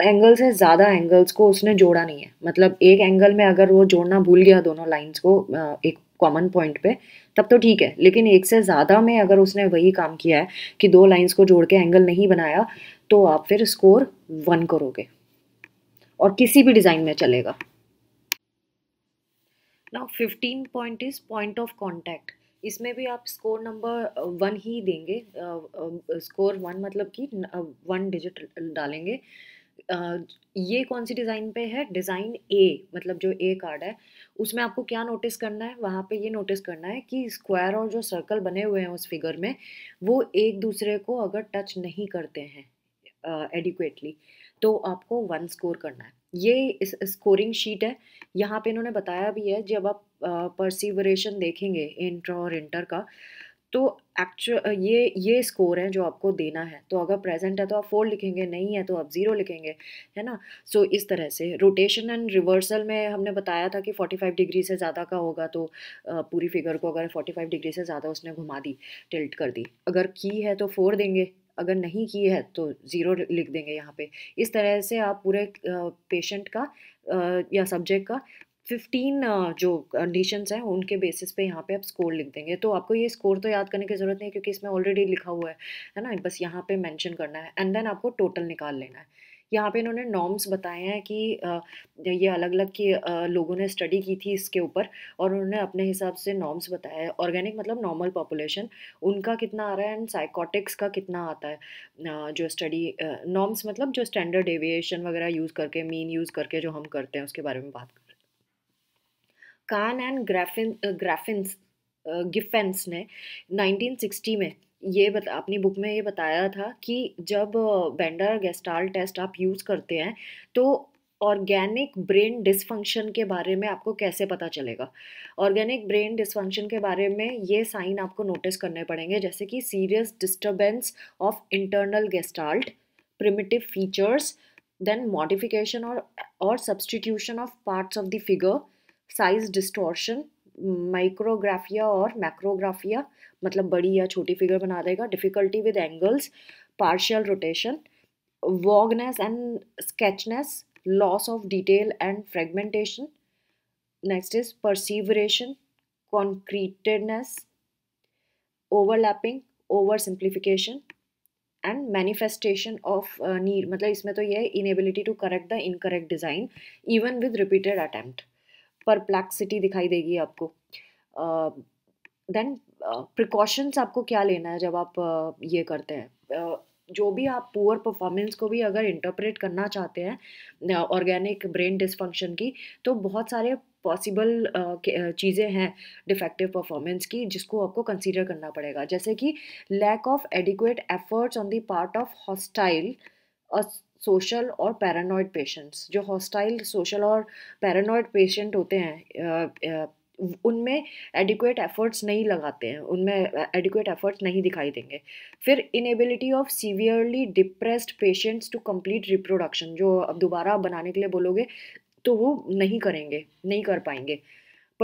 Speaker 1: एंगल से ज़्यादा एंगल्स को उसने जोड़ा नहीं है मतलब एक एंगल में अगर वो जोड़ना भूल गया दोनों लाइंस को एक कॉमन पॉइंट पे तब तो ठीक है लेकिन एक से ज़्यादा में अगर उसने वही काम किया है कि दो लाइंस को जोड़ के एंगल नहीं बनाया तो आप फिर स्कोर वन करोगे और किसी भी डिज़ाइन में चलेगा now fifteen point is point of contact इसमें भी आप स्कोर नंबर वन ही देंगे स्कोर वन मतलब कि वन डिजिट डालेंगे Uh, ये कौन सी डिज़ाइन पे है डिज़ाइन ए मतलब जो ए कार्ड है उसमें आपको क्या नोटिस करना है वहाँ पे ये नोटिस करना है कि स्क्वायर और जो सर्कल बने हुए हैं उस फिगर में वो एक दूसरे को अगर टच नहीं करते हैं एडिक्वेटली uh, तो आपको वन स्कोर करना है ये इस स्कोरिंग शीट है यहाँ पे इन्होंने बताया भी है जब आप परसिवरेशन देखेंगे इंट्रा और इंटर का तो एक्चुअल ये ये स्कोर है जो आपको देना है तो अगर प्रेजेंट है तो आप फोर लिखेंगे नहीं है तो आप ज़ीरो लिखेंगे है ना सो so, इस तरह से रोटेशन एंड रिवर्सल में हमने बताया था कि 45 डिग्री से ज़्यादा का होगा तो पूरी फिगर को अगर 45 डिग्री से ज़्यादा उसने घुमा दी टिल्ट कर दी अगर की है तो फोर देंगे अगर नहीं की है तो ज़ीरो लिख देंगे यहाँ पे इस तरह से आप पूरे पेशेंट का या सब्जेक्ट का फिफ्टीन जो कंडीशंस हैं उनके बेसिस पे यहाँ पे आप स्कोर लिख देंगे तो आपको ये स्कोर तो याद करने की ज़रूरत नहीं है क्योंकि इसमें ऑलरेडी लिखा हुआ है है ना बस यहाँ पे मेंशन करना है एंड देन आपको टोटल निकाल लेना है यहाँ पे इन्होंने नॉर्म्स बताए हैं कि ये अलग अलग की लोगों ने स्टडी की थी इसके ऊपर और उन्होंने अपने हिसाब से नॉर्म्स बताए हैं ऑर्गेनिक मतलब नॉर्मल पॉपुलेशन उनका कितना आ रहा है एंड साइकोटिक्स का कितना आता है जो स्टडी नॉर्म्स मतलब जो स्टैंडर्ड एविएशन वगैरह यूज़ करके मीन यूज़ करके जो हम करते हैं उसके बारे में बात कर रहे हैं कान एंड ग्राफिन ग्राफिन्स गिफेंस ने 1960 में ये बता अपनी बुक में ये बताया था कि जब बेंडर गेस्टाल टेस्ट आप यूज़ करते हैं तो ऑर्गेनिक ब्रेन डिसफंक्शन के बारे में आपको कैसे पता चलेगा ऑर्गेनिक ब्रेन डिसफंक्शन के बारे में ये साइन आपको नोटिस करने पड़ेंगे जैसे कि serious disturbance of internal gestalt primitive features then modification और और substitution of parts of the figure size distortion micrographia और मैक्रोग्राफिया मतलब बड़ी या छोटी फिगर बना देगा difficulty with angles partial rotation vagueness and sketchiness loss of detail and fragmentation next is perseveration concretedness overlapping over simplification and manifestation of need मतलब इसमें तो ये inability to correct the incorrect design even with repeated attempt perplexity दिखाई देगी आपको then precautions आपको क्या लेना है जब आप uh, ये करते हैं uh, जो भी आप पुअर परफॉर्मेंस को भी अगर इंटरप्रेट करना चाहते हैं ऑर्गेनिक ब्रेन डिसफंक्शन की तो बहुत सारे पॉसिबल चीज़ें हैं डिफेक्टिव परफॉर्मेंस की जिसको आपको कंसीडर करना पड़ेगा जैसे कि lack of adequate efforts on the part of hostile social और पैरानॉइड पेशेंट्स जो हॉस्टाइल सोशल और पैरानॉइड पेशेंट होते हैं उनमें एडिकुएट एफर्ट्स नहीं लगाते हैं उनमें एडिकुएट एफर्ट्स नहीं दिखाई देंगे फिर inability of severely depressed patients to complete reproduction जो अब दोबारा बनाने के लिए बोलोगे तो वो नहीं करेंगे नहीं कर पाएंगे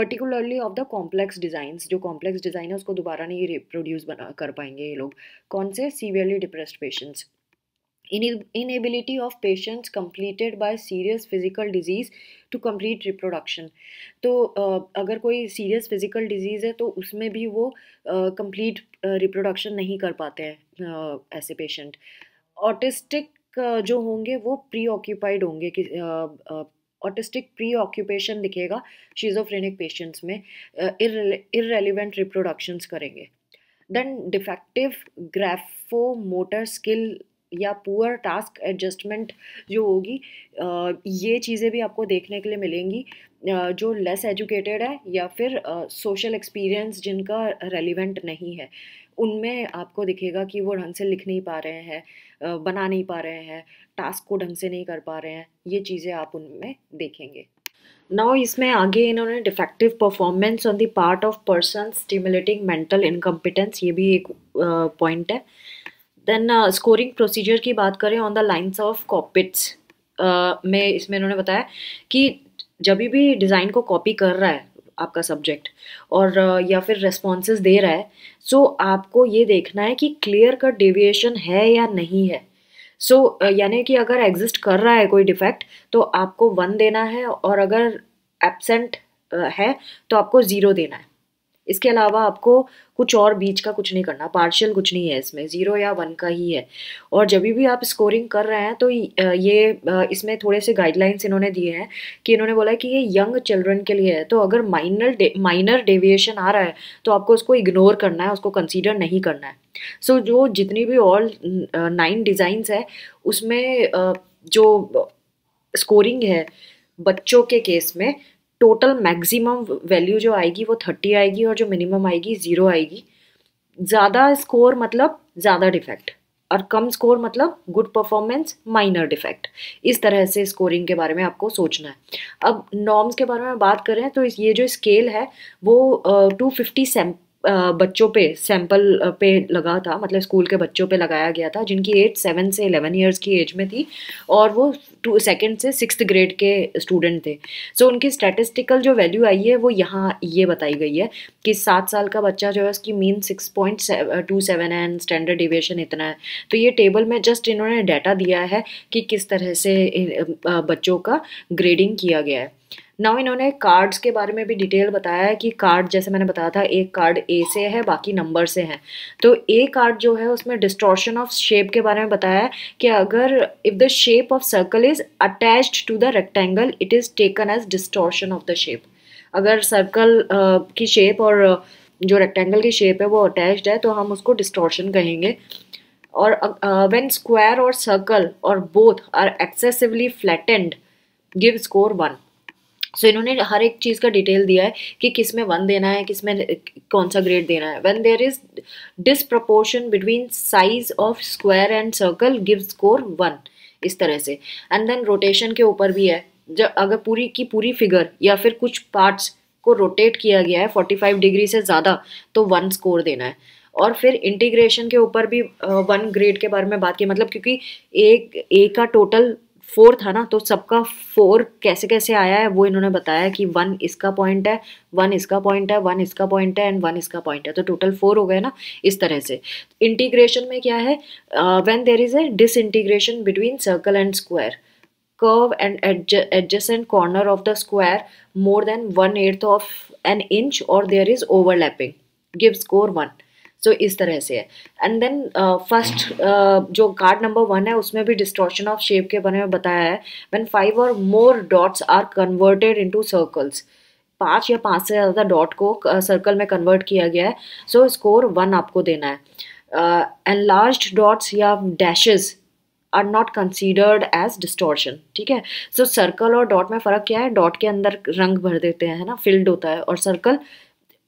Speaker 1: particularly of the complex designs जो कॉम्प्लेक्स डिज़ाइन है उसको दोबारा नहीं रिप्रोड्यूस बना कर पाएंगे ये लोग कौन से severely depressed patients inability of patients completed by serious physical disease to complete reproduction तो अगर कोई सीरियस फिजिकल डिजीज़ है तो उसमें भी वो कंप्लीट रिप्रोडक्शन नहीं कर पाते हैं ऐसे पेशेंट ऑटिस्टिक जो होंगे वो प्री ऑक्यूपाइड होंगे कि ऑटिस्टिक प्री ऑक्यूपेशन दिखेगा शीजोफ्रेनिक पेशेंट्स में इरेलीवेंट रिप्रोडक्शंस करेंगे then defective graphomotor skill या पुअर टास्क एडजस्टमेंट जो होगी ये चीज़ें भी आपको देखने के लिए मिलेंगी जो लेस एजुकेटेड है या फिर सोशल एक्सपीरियंस जिनका रेलिवेंट नहीं है उनमें आपको दिखेगा कि वो ढंग से लिख नहीं पा रहे हैं बना नहीं पा रहे हैं टास्क को ढंग से नहीं कर पा रहे हैं ये चीज़ें आप उनमें देखेंगे नाउ इसमें आगे इन्होंने defective performance on the part of person stimulating mental incompetence ये भी एक पॉइंट है देन स्कोरिंग प्रोसीजर की बात करें on the lines of Koppitz में इसमें इन्होंने बताया कि जब भी डिज़ाइन को कॉपी कर रहा है आपका सब्जेक्ट और uh, या फिर रेस्पॉन्स दे रहा है सो so आपको ये देखना है कि क्लियर कट डेविएशन है या नहीं है सो so, uh, यानी कि अगर एग्जिस्ट कर रहा है कोई डिफेक्ट तो आपको वन देना है और अगर एबसेंट uh, है तो आपको ज़ीरो देना है इसके अलावा आपको कुछ और बीच का कुछ नहीं करना पार्शियल कुछ नहीं है इसमें ज़ीरो या वन का ही है और जब भी आप स्कोरिंग कर रहे हैं तो ये इसमें थोड़े से गाइडलाइंस इन्होंने दिए हैं कि इन्होंने बोला कि ये यंग चिल्ड्रन के लिए है तो अगर माइनर माइनर डेविएशन आ रहा है तो आपको उसको इग्नोर करना है उसको कंसिडर नहीं करना है सो so, जो जितनी भी ऑल नाइन डिज़ाइंस है उसमें जो स्कोरिंग है बच्चों के केस में टोटल मैक्सिमम वैल्यू जो आएगी वो थर्टी आएगी और जो मिनिमम आएगी ज़ीरो आएगी ज़्यादा स्कोर मतलब ज़्यादा डिफेक्ट और कम स्कोर मतलब गुड परफॉर्मेंस माइनर डिफेक्ट इस तरह से स्कोरिंग के बारे में आपको सोचना है अब नॉर्म्स के बारे में बात करें तो ये जो स्केल है वो टू फिफ्टी सैम बच्चों पे सैंपल पे लगा था मतलब स्कूल के बच्चों पे लगाया गया था जिनकी एज सेवन से एलेवन इयर्स की एज में थी और वो टू सेकेंड से सिक्स ग्रेड के स्टूडेंट थे सो so, उनकी स्टैटिस्टिकल जो वैल्यू आई है वो यहाँ ये बताई गई है कि सात साल का बच्चा जो है उसकी mean six point two seven है स्टैंडर्ड डिविएशन इतना है तो ये टेबल में जस्ट इन्होंने डाटा दिया है कि किस तरह से बच्चों का ग्रेडिंग किया गया है नाउ इन्होंने कार्ड्स के बारे में भी डिटेल बताया है कि कार्ड जैसे मैंने बताया था एक कार्ड ए से है बाकी नंबर से हैं तो ए कार्ड जो है उसमें डिस्टॉर्शन ऑफ शेप के बारे में बताया है कि अगर if the shape of circle is attach to the rectangle it is taken as distortion of the shape अगर सर्कल uh, की शेप और uh, जो रेक्टेंगल की शेप है वो अटैच्ड है तो हम उसको डिस्टॉर्शन कहेंगे और व्हेन स्क्वायर और सर्कल और both are excessively flattened give score one so so, इन्होंने हर एक चीज़ का डिटेल दिया है कि किस में वन देना है किस में कौन सा ग्रेड देना है when there is disproportion between size of square and circle give score one इस तरह से एंड देन रोटेशन के ऊपर भी है जब अगर पूरी की पूरी फिगर या फिर कुछ पार्ट्स को रोटेट किया गया है 45 डिग्री से ज़्यादा तो वन स्कोर देना है और फिर इंटीग्रेशन के ऊपर भी वन uh, ग्रेड के बारे में बात की मतलब क्योंकि एक ए का टोटल फोर था ना तो सबका फोर कैसे कैसे आया है वो इन्होंने बताया कि वन इसका पॉइंट है वन इसका पॉइंट है वन इसका पॉइंट है एंड वन इसका पॉइंट है तो टोटल फोर हो गए ना इस तरह से इंटीग्रेशन में क्या है when there is a disintegration between circle and square curve and adjacent corner of the square more than one eighth of an inch और there is overlapping give score one so so, इस तरह से है and then first जो card number one है उसमें भी distortion of shape के बारे में बताया है वैन फाइव और more dots are converted to circles पाँच या पाँच से ज़्यादा डॉट को सर्कल uh, में कन्वर्ट किया गया है सो स्कोर वन आपको देना है एंड लार्ज डॉट्स या dashes are not considered as distortion ठीक है सो so, सर्कल और डॉट में फ़र्क क्या है डॉट के अंदर रंग भर देते हैं है ना फिल्ड होता है और सर्कल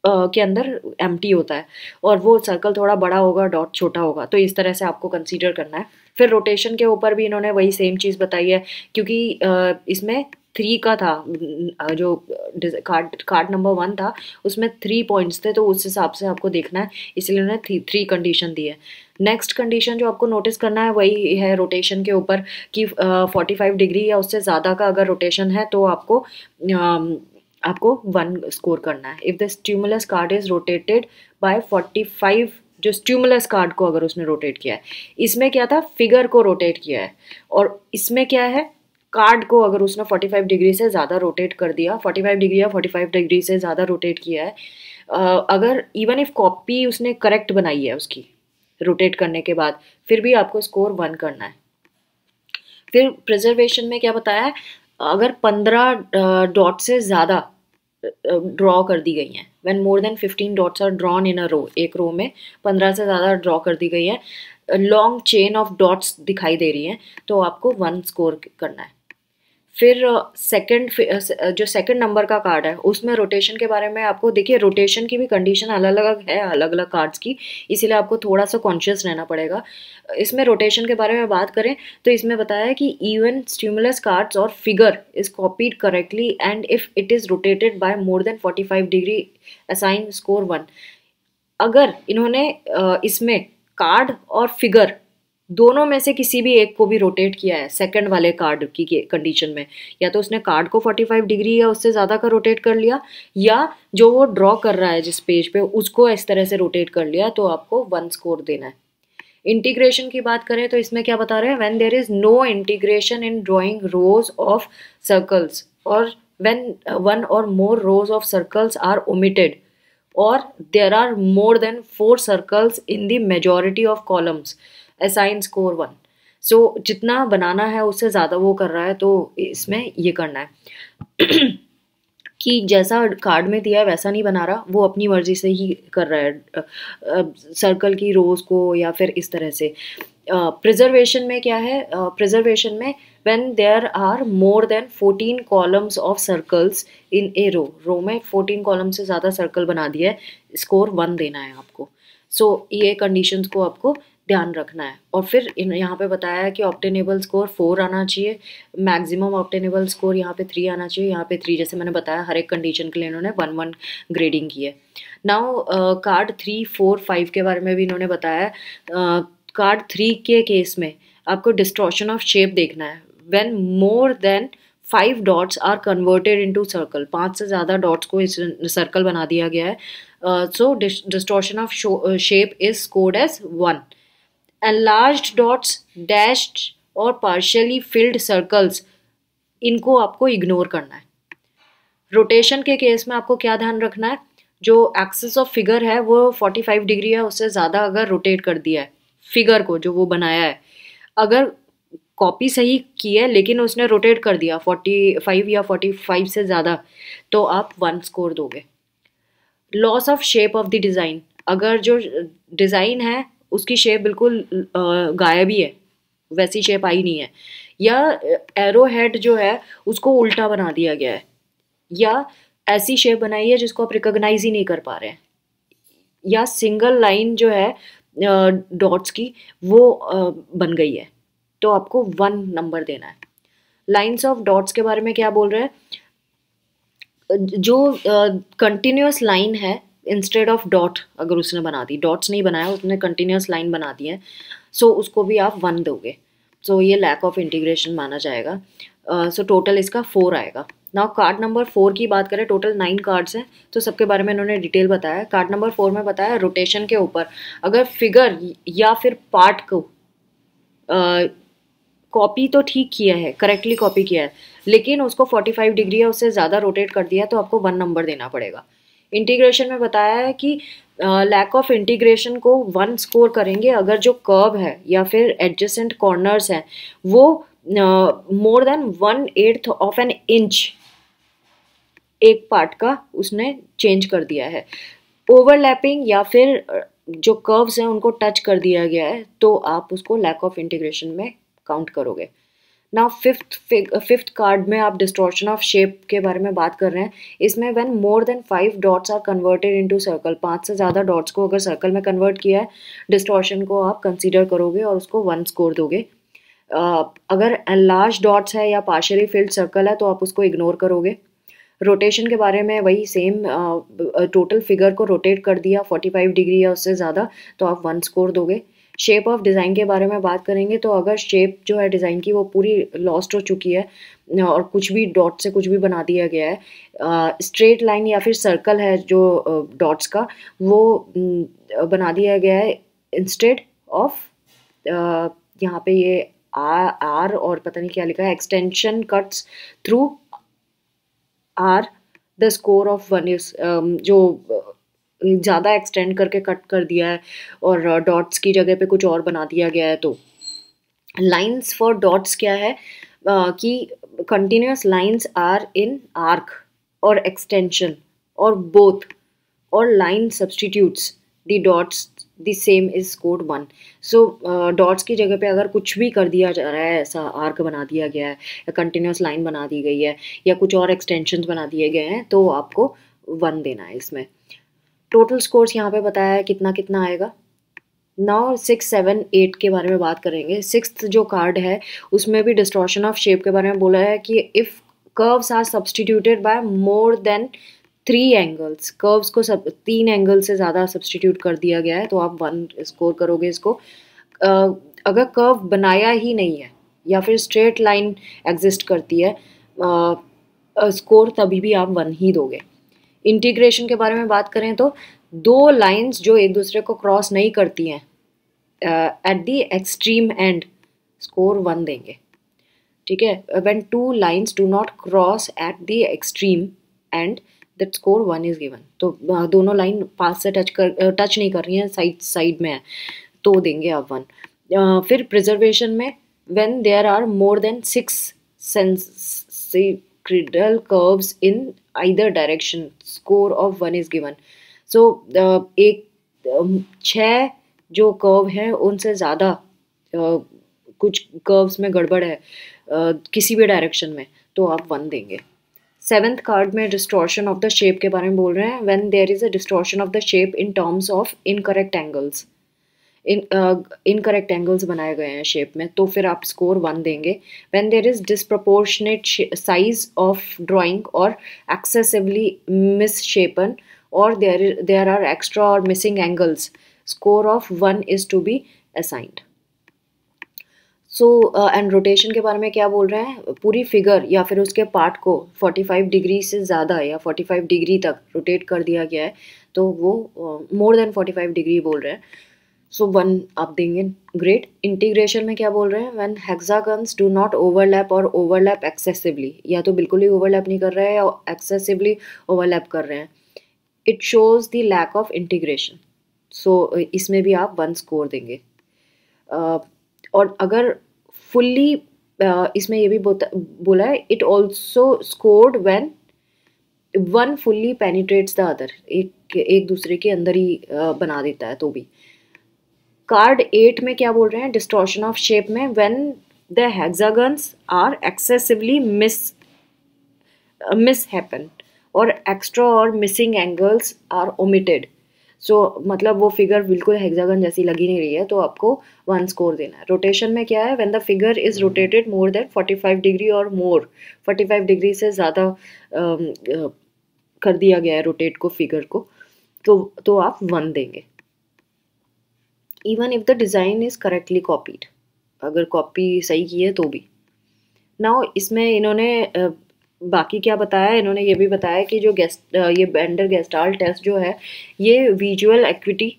Speaker 1: के अंदर एम होता है और वो सर्कल थोड़ा बड़ा होगा डॉट छोटा होगा तो इस तरह से आपको कंसिडर करना है फिर रोटेशन के ऊपर भी इन्होंने वही सेम चीज़ बताई है क्योंकि इसमें थ्री का था जो कार्ड कार्ड नंबर वन था उसमें थ्री पॉइंट्स थे तो उस हिसाब से आपको देखना है इसलिए उन्होंने थ्री थ्री कंडीशन दी है नेक्स्ट कंडीशन जो आपको नोटिस करना है वही है रोटेशन के ऊपर कि फोर्टी फाइव डिग्री या उससे ज़्यादा का अगर रोटेशन है तो आपको uh, आपको वन स्कोर करना है if the stimulus card is rotated by 45 जो स्ट्यूमुलस कार्ड को अगर उसने रोटेट किया है इसमें क्या था फिगर को रोटेट किया है और इसमें क्या है कार्ड को अगर उसने 45 डिग्री से ज़्यादा रोटेट कर दिया 45 डिग्री या 45 डिग्री से ज़्यादा रोटेट किया है अगर इवन इफ कॉपी उसने करेक्ट बनाई है उसकी रोटेट करने के बाद फिर भी आपको स्कोर वन करना है फिर प्रिजर्वेशन में क्या बताया है अगर पंद्रह डॉट से ज़्यादा ड्रॉ कर दी गई हैं when more than fifteen dots are drawn in a row एक रो में पंद्रह से ज़्यादा ड्रॉ कर दी गई है लॉन्ग चेन ऑफ डॉट्स दिखाई दे रही हैं तो आपको वन स्कोर करना है फिर सेकंड जो सेकंड नंबर का कार्ड है उसमें रोटेशन के बारे में आपको देखिए रोटेशन की भी कंडीशन अलग अलग है अलग अलग कार्ड्स की इसीलिए आपको थोड़ा सा कॉन्शियस रहना पड़ेगा इसमें रोटेशन के बारे में बात करें तो इसमें बताया है कि इवन स्टिमुलस कार्ड्स और figure is copied correctly and if it is rotated by more than forty five degree assign score one अगर इन्होंने इसमें कार्ड और फिगर दोनों में से किसी भी एक को भी रोटेट किया है सेकंड वाले कार्ड की कंडीशन में या तो उसने कार्ड को 45 डिग्री या उससे ज़्यादा का रोटेट कर लिया या जो वो ड्रॉ कर रहा है जिस पेज पे उसको इस तरह से रोटेट कर लिया तो आपको वन स्कोर देना है इंटीग्रेशन की बात करें तो इसमें क्या बता रहे हैं when there is no integration in drawing rows of circles और वेन वन और more rows of circles are omitted और there are more than four circles in the majority of columns assign score one so जितना बनाना है उससे ज़्यादा वो कर रहा है तो इसमें ये करना है कि जैसा कार्ड में दिया है वैसा नहीं बना रहा वो अपनी मर्ज़ी से ही कर रहा है सर्कल की रोज़ को या फिर इस तरह से प्रिजर्वेशन uh, में क्या है प्रिजर्वेशन uh, में when there are more than fourteen columns of circles in a row row में फोर्टीन कॉलम से ज़्यादा सर्कल बना दिया है स्कोर वन देना है आपको सो so, ये कंडीशंस को आपको ध्यान रखना है और फिर यहाँ पे बताया है कि ऑप्टेनेबल स्कोर फोर आना चाहिए मैक्सिमम ऑप्टेनेबल स्कोर यहाँ पे थ्री आना चाहिए यहाँ पे थ्री जैसे मैंने बताया हर एक कंडीशन के लिए इन्होंने वन वन ग्रेडिंग की है now card three four five के बारे में भी इन्होंने बताया कार्ड uh, थ्री के केस में आपको डिस्ट्रॉशन ऑफ शेप देखना है when more than five dots are converted to circle पाँच से ज़्यादा डॉट्स को इस सर्कल बना दिया गया है so distortion of shape is scored as one enlarge dots dashed और पार्शियली फिल्ड सर्कल्स इनको आपको इग्नोर करना है रोटेशन के केस में आपको क्या ध्यान रखना है जो एक्सेस ऑफ फिगर है वो 45 डिग्री है उससे ज़्यादा अगर रोटेट कर दिया है फिगर को जो वो बनाया है अगर कॉपी सही की है लेकिन उसने रोटेट कर दिया 45 या 45 से ज़्यादा तो आप वन स्कोर दोगे loss of shape of the design अगर जो डिज़ाइन है उसकी शेप बिल्कुल गायब ही है वैसी शेप आई नहीं है या एरो हेड जो है उसको उल्टा बना दिया गया है या ऐसी शेप बनाई है जिसको आप रिकोगनाइज ही नहीं कर पा रहे हैं या सिंगल लाइन जो है डॉट्स की वो बन गई है तो आपको वन नंबर देना है लाइंस ऑफ डॉट्स के बारे में क्या बोल रहे हैं जो कंटिन्यूस लाइन है इंस्टेड ऑफ डॉट अगर उसने बना दी डॉट्स नहीं बनाया उसने कंटिन्यूस लाइन बना दी है सो so उसको भी आप वन दोगे सो so ये लैक ऑफ इंटीग्रेशन माना जाएगा सो uh, टोटल so इसका फोर आएगा नाउ कार्ड नंबर फोर की बात करें टोटल नाइन कार्ड्स हैं तो सबके बारे में इन्होंने डिटेल बताया कार्ड नंबर फोर में बताया रोटेशन के ऊपर अगर फिगर या फिर पार्ट को कॉपी uh, तो ठीक किया है करेक्टली कॉपी किया है लेकिन उसको 45 डिग्री या उससे ज़्यादा रोटेट कर दिया तो आपको वन नंबर देना पड़ेगा इंटीग्रेशन में बताया है कि लैक ऑफ इंटीग्रेशन को वन स्कोर करेंगे अगर जो कर्व है या फिर एडजस्टेंट कॉर्नर्स हैं वो more than one eighth of an inch एक पार्ट का उसने चेंज कर दिया है ओवरलैपिंग या फिर जो कर्व्स हैं उनको टच कर दिया गया है तो आप उसको लैक ऑफ इंटीग्रेशन में काउंट करोगे नाउ फिफ्थ फिफ्थ कार्ड में आप डिस्टोर्शन ऑफ शेप के बारे में बात कर रहे हैं इसमें when more than five dots are converted to circle पाँच से ज़्यादा डॉट्स को अगर सर्कल में कन्वर्ट किया है डिस्टोर्शन को आप कंसिडर करोगे और उसको वन स्कोर दोगे Uh, अगर लार्ज डॉट्स है या पार्शली फिल्ड सर्कल है तो आप उसको इग्नोर करोगे रोटेशन के बारे में वही सेम टोटल फिगर को रोटेट कर दिया 45 डिग्री या उससे ज़्यादा तो आप वन स्कोर दोगे शेप ऑफ डिज़ाइन के बारे में बात करेंगे तो अगर शेप जो है डिज़ाइन की वो पूरी लॉस्ट हो चुकी है और कुछ भी डॉट से कुछ भी बना दिया गया है स्ट्रेट uh, लाइन या फिर सर्कल है जो डॉट्स uh, का वो uh, बना दिया गया है इंस्टेड ऑफ यहाँ पे ये आर और पता नहीं क्या लिखा है extension cuts through are the score of one is जो ज़्यादा एक्सटेंड करके कट कर दिया है और डॉट्स की जगह पे कुछ और बना दिया गया है तो लाइंस फॉर डॉट्स क्या है आ, कि continuous lines are in arc और एक्सटेंशन और बोथ और line substitutes the dots the same is code one so dots की जगह पे अगर कुछ भी कर दिया जा रहा है ऐसा आर्क बना दिया गया है या कंटिन्यूस लाइन बना दी गई है या कुछ और एक्सटेंशन बना दिए गए हैं तो आपको वन देना है इसमें टोटल स्कोर्स यहाँ पे बताया है कितना कितना आएगा नौ सिक्स सेवन एट के बारे में बात करेंगे सिक्स जो कार्ड है उसमें भी डिस्ट्रॉशन ऑफ शेप के बारे में बोला है कि if curves are substituted by more than three angles curves को सब तीन एंगल से ज़्यादा सब्सटीट्यूट कर दिया गया है तो आप वन स्कोर करोगे इसको uh, अगर कर्व बनाया ही नहीं है या फिर स्ट्रेट लाइन एग्जिस्ट करती है स्कोर uh, तभी भी आप वन ही दोगे इंटीग्रेशन के बारे में बात करें तो दो लाइंस जो एक दूसरे को क्रॉस नहीं करती हैं at the extreme end score one देंगे ठीक है when two lines do not cross at the extreme end that score one is given तो uh, दोनों लाइन पास से टच कर टच uh, नहीं कर रही हैं साइड साइड में है तो देंगे आप वन uh, फिर प्रिजर्वेशन में when there are more than six sense cradle curves in either direction. Score of one is given. So uh, एक um, छ जो कर्व हैं उनसे ज़्यादा uh, कुछ कर्व्स में गड़बड़ है uh, किसी भी डायरेक्शन में तो आप वन देंगे सेवेंथ कार्ड में डिस्टॉर्शन ऑफ द शेप के बारे में बोल रहे हैं when there is a distortion of the shape in terms of incorrect angles in incorrect angles बनाए गए हैं शेप में तो फिर आप स्कोर वन देंगे when there is disproportionate size of drawing और एक्सेसिवली मिस शेपन और देर देर आर एक्स्ट्रा और missing angles score of one is to be assigned so and rotation के बारे में क्या बोल रहे हैं पूरी फिगर या फिर उसके पार्ट को 45 डिग्री से ज़्यादा या 45 डिग्री तक रोटेट कर दिया गया है तो वो मोर देन 45 डिग्री बोल रहे हैं सो वन आप देंगे ग्रेट इंटीग्रेशन में क्या बोल रहे हैं when hexagons do not overlap और ओवरलैप एक्सेसिवली या तो बिल्कुल ही ओवरलैप नहीं कर रहे हैं या एक्सेसिवली ओवरलैप कर रहे हैं it shows the lack of integration so इसमें भी आप वन स्कोर देंगे uh, और अगर फुल्ली uh, इसमें ये भी बोला है it also scored when one fully penetrates the other एक एक दूसरे के अंदर ही uh, बना देता है तो भी कार्ड एट में क्या बोल रहे हैं डिस्ट्रॉशन ऑफ शेप में when the hexagons are excessively mis misshapen और एक्स्ट्रा और missing angles are omitted so मतलब वो फिगर बिल्कुल हेक्सागन जैसी लगी नहीं रही है तो आपको वन स्कोर देना है रोटेशन में क्या है when the figure is rotated more than 45 degree और मोर 45 डिग्री से ज़्यादा um, uh, कर दिया गया है रोटेट को फिगर को तो तो आप वन देंगे even if the design is correctly copied अगर कॉपी सही की है तो भी ना इसमें इन्होंने बाकी क्या बताया इन्होंने ये भी बताया कि जो गेस्ट ये बेंडर गेस्टाल टेस्ट जो है ये visual acuity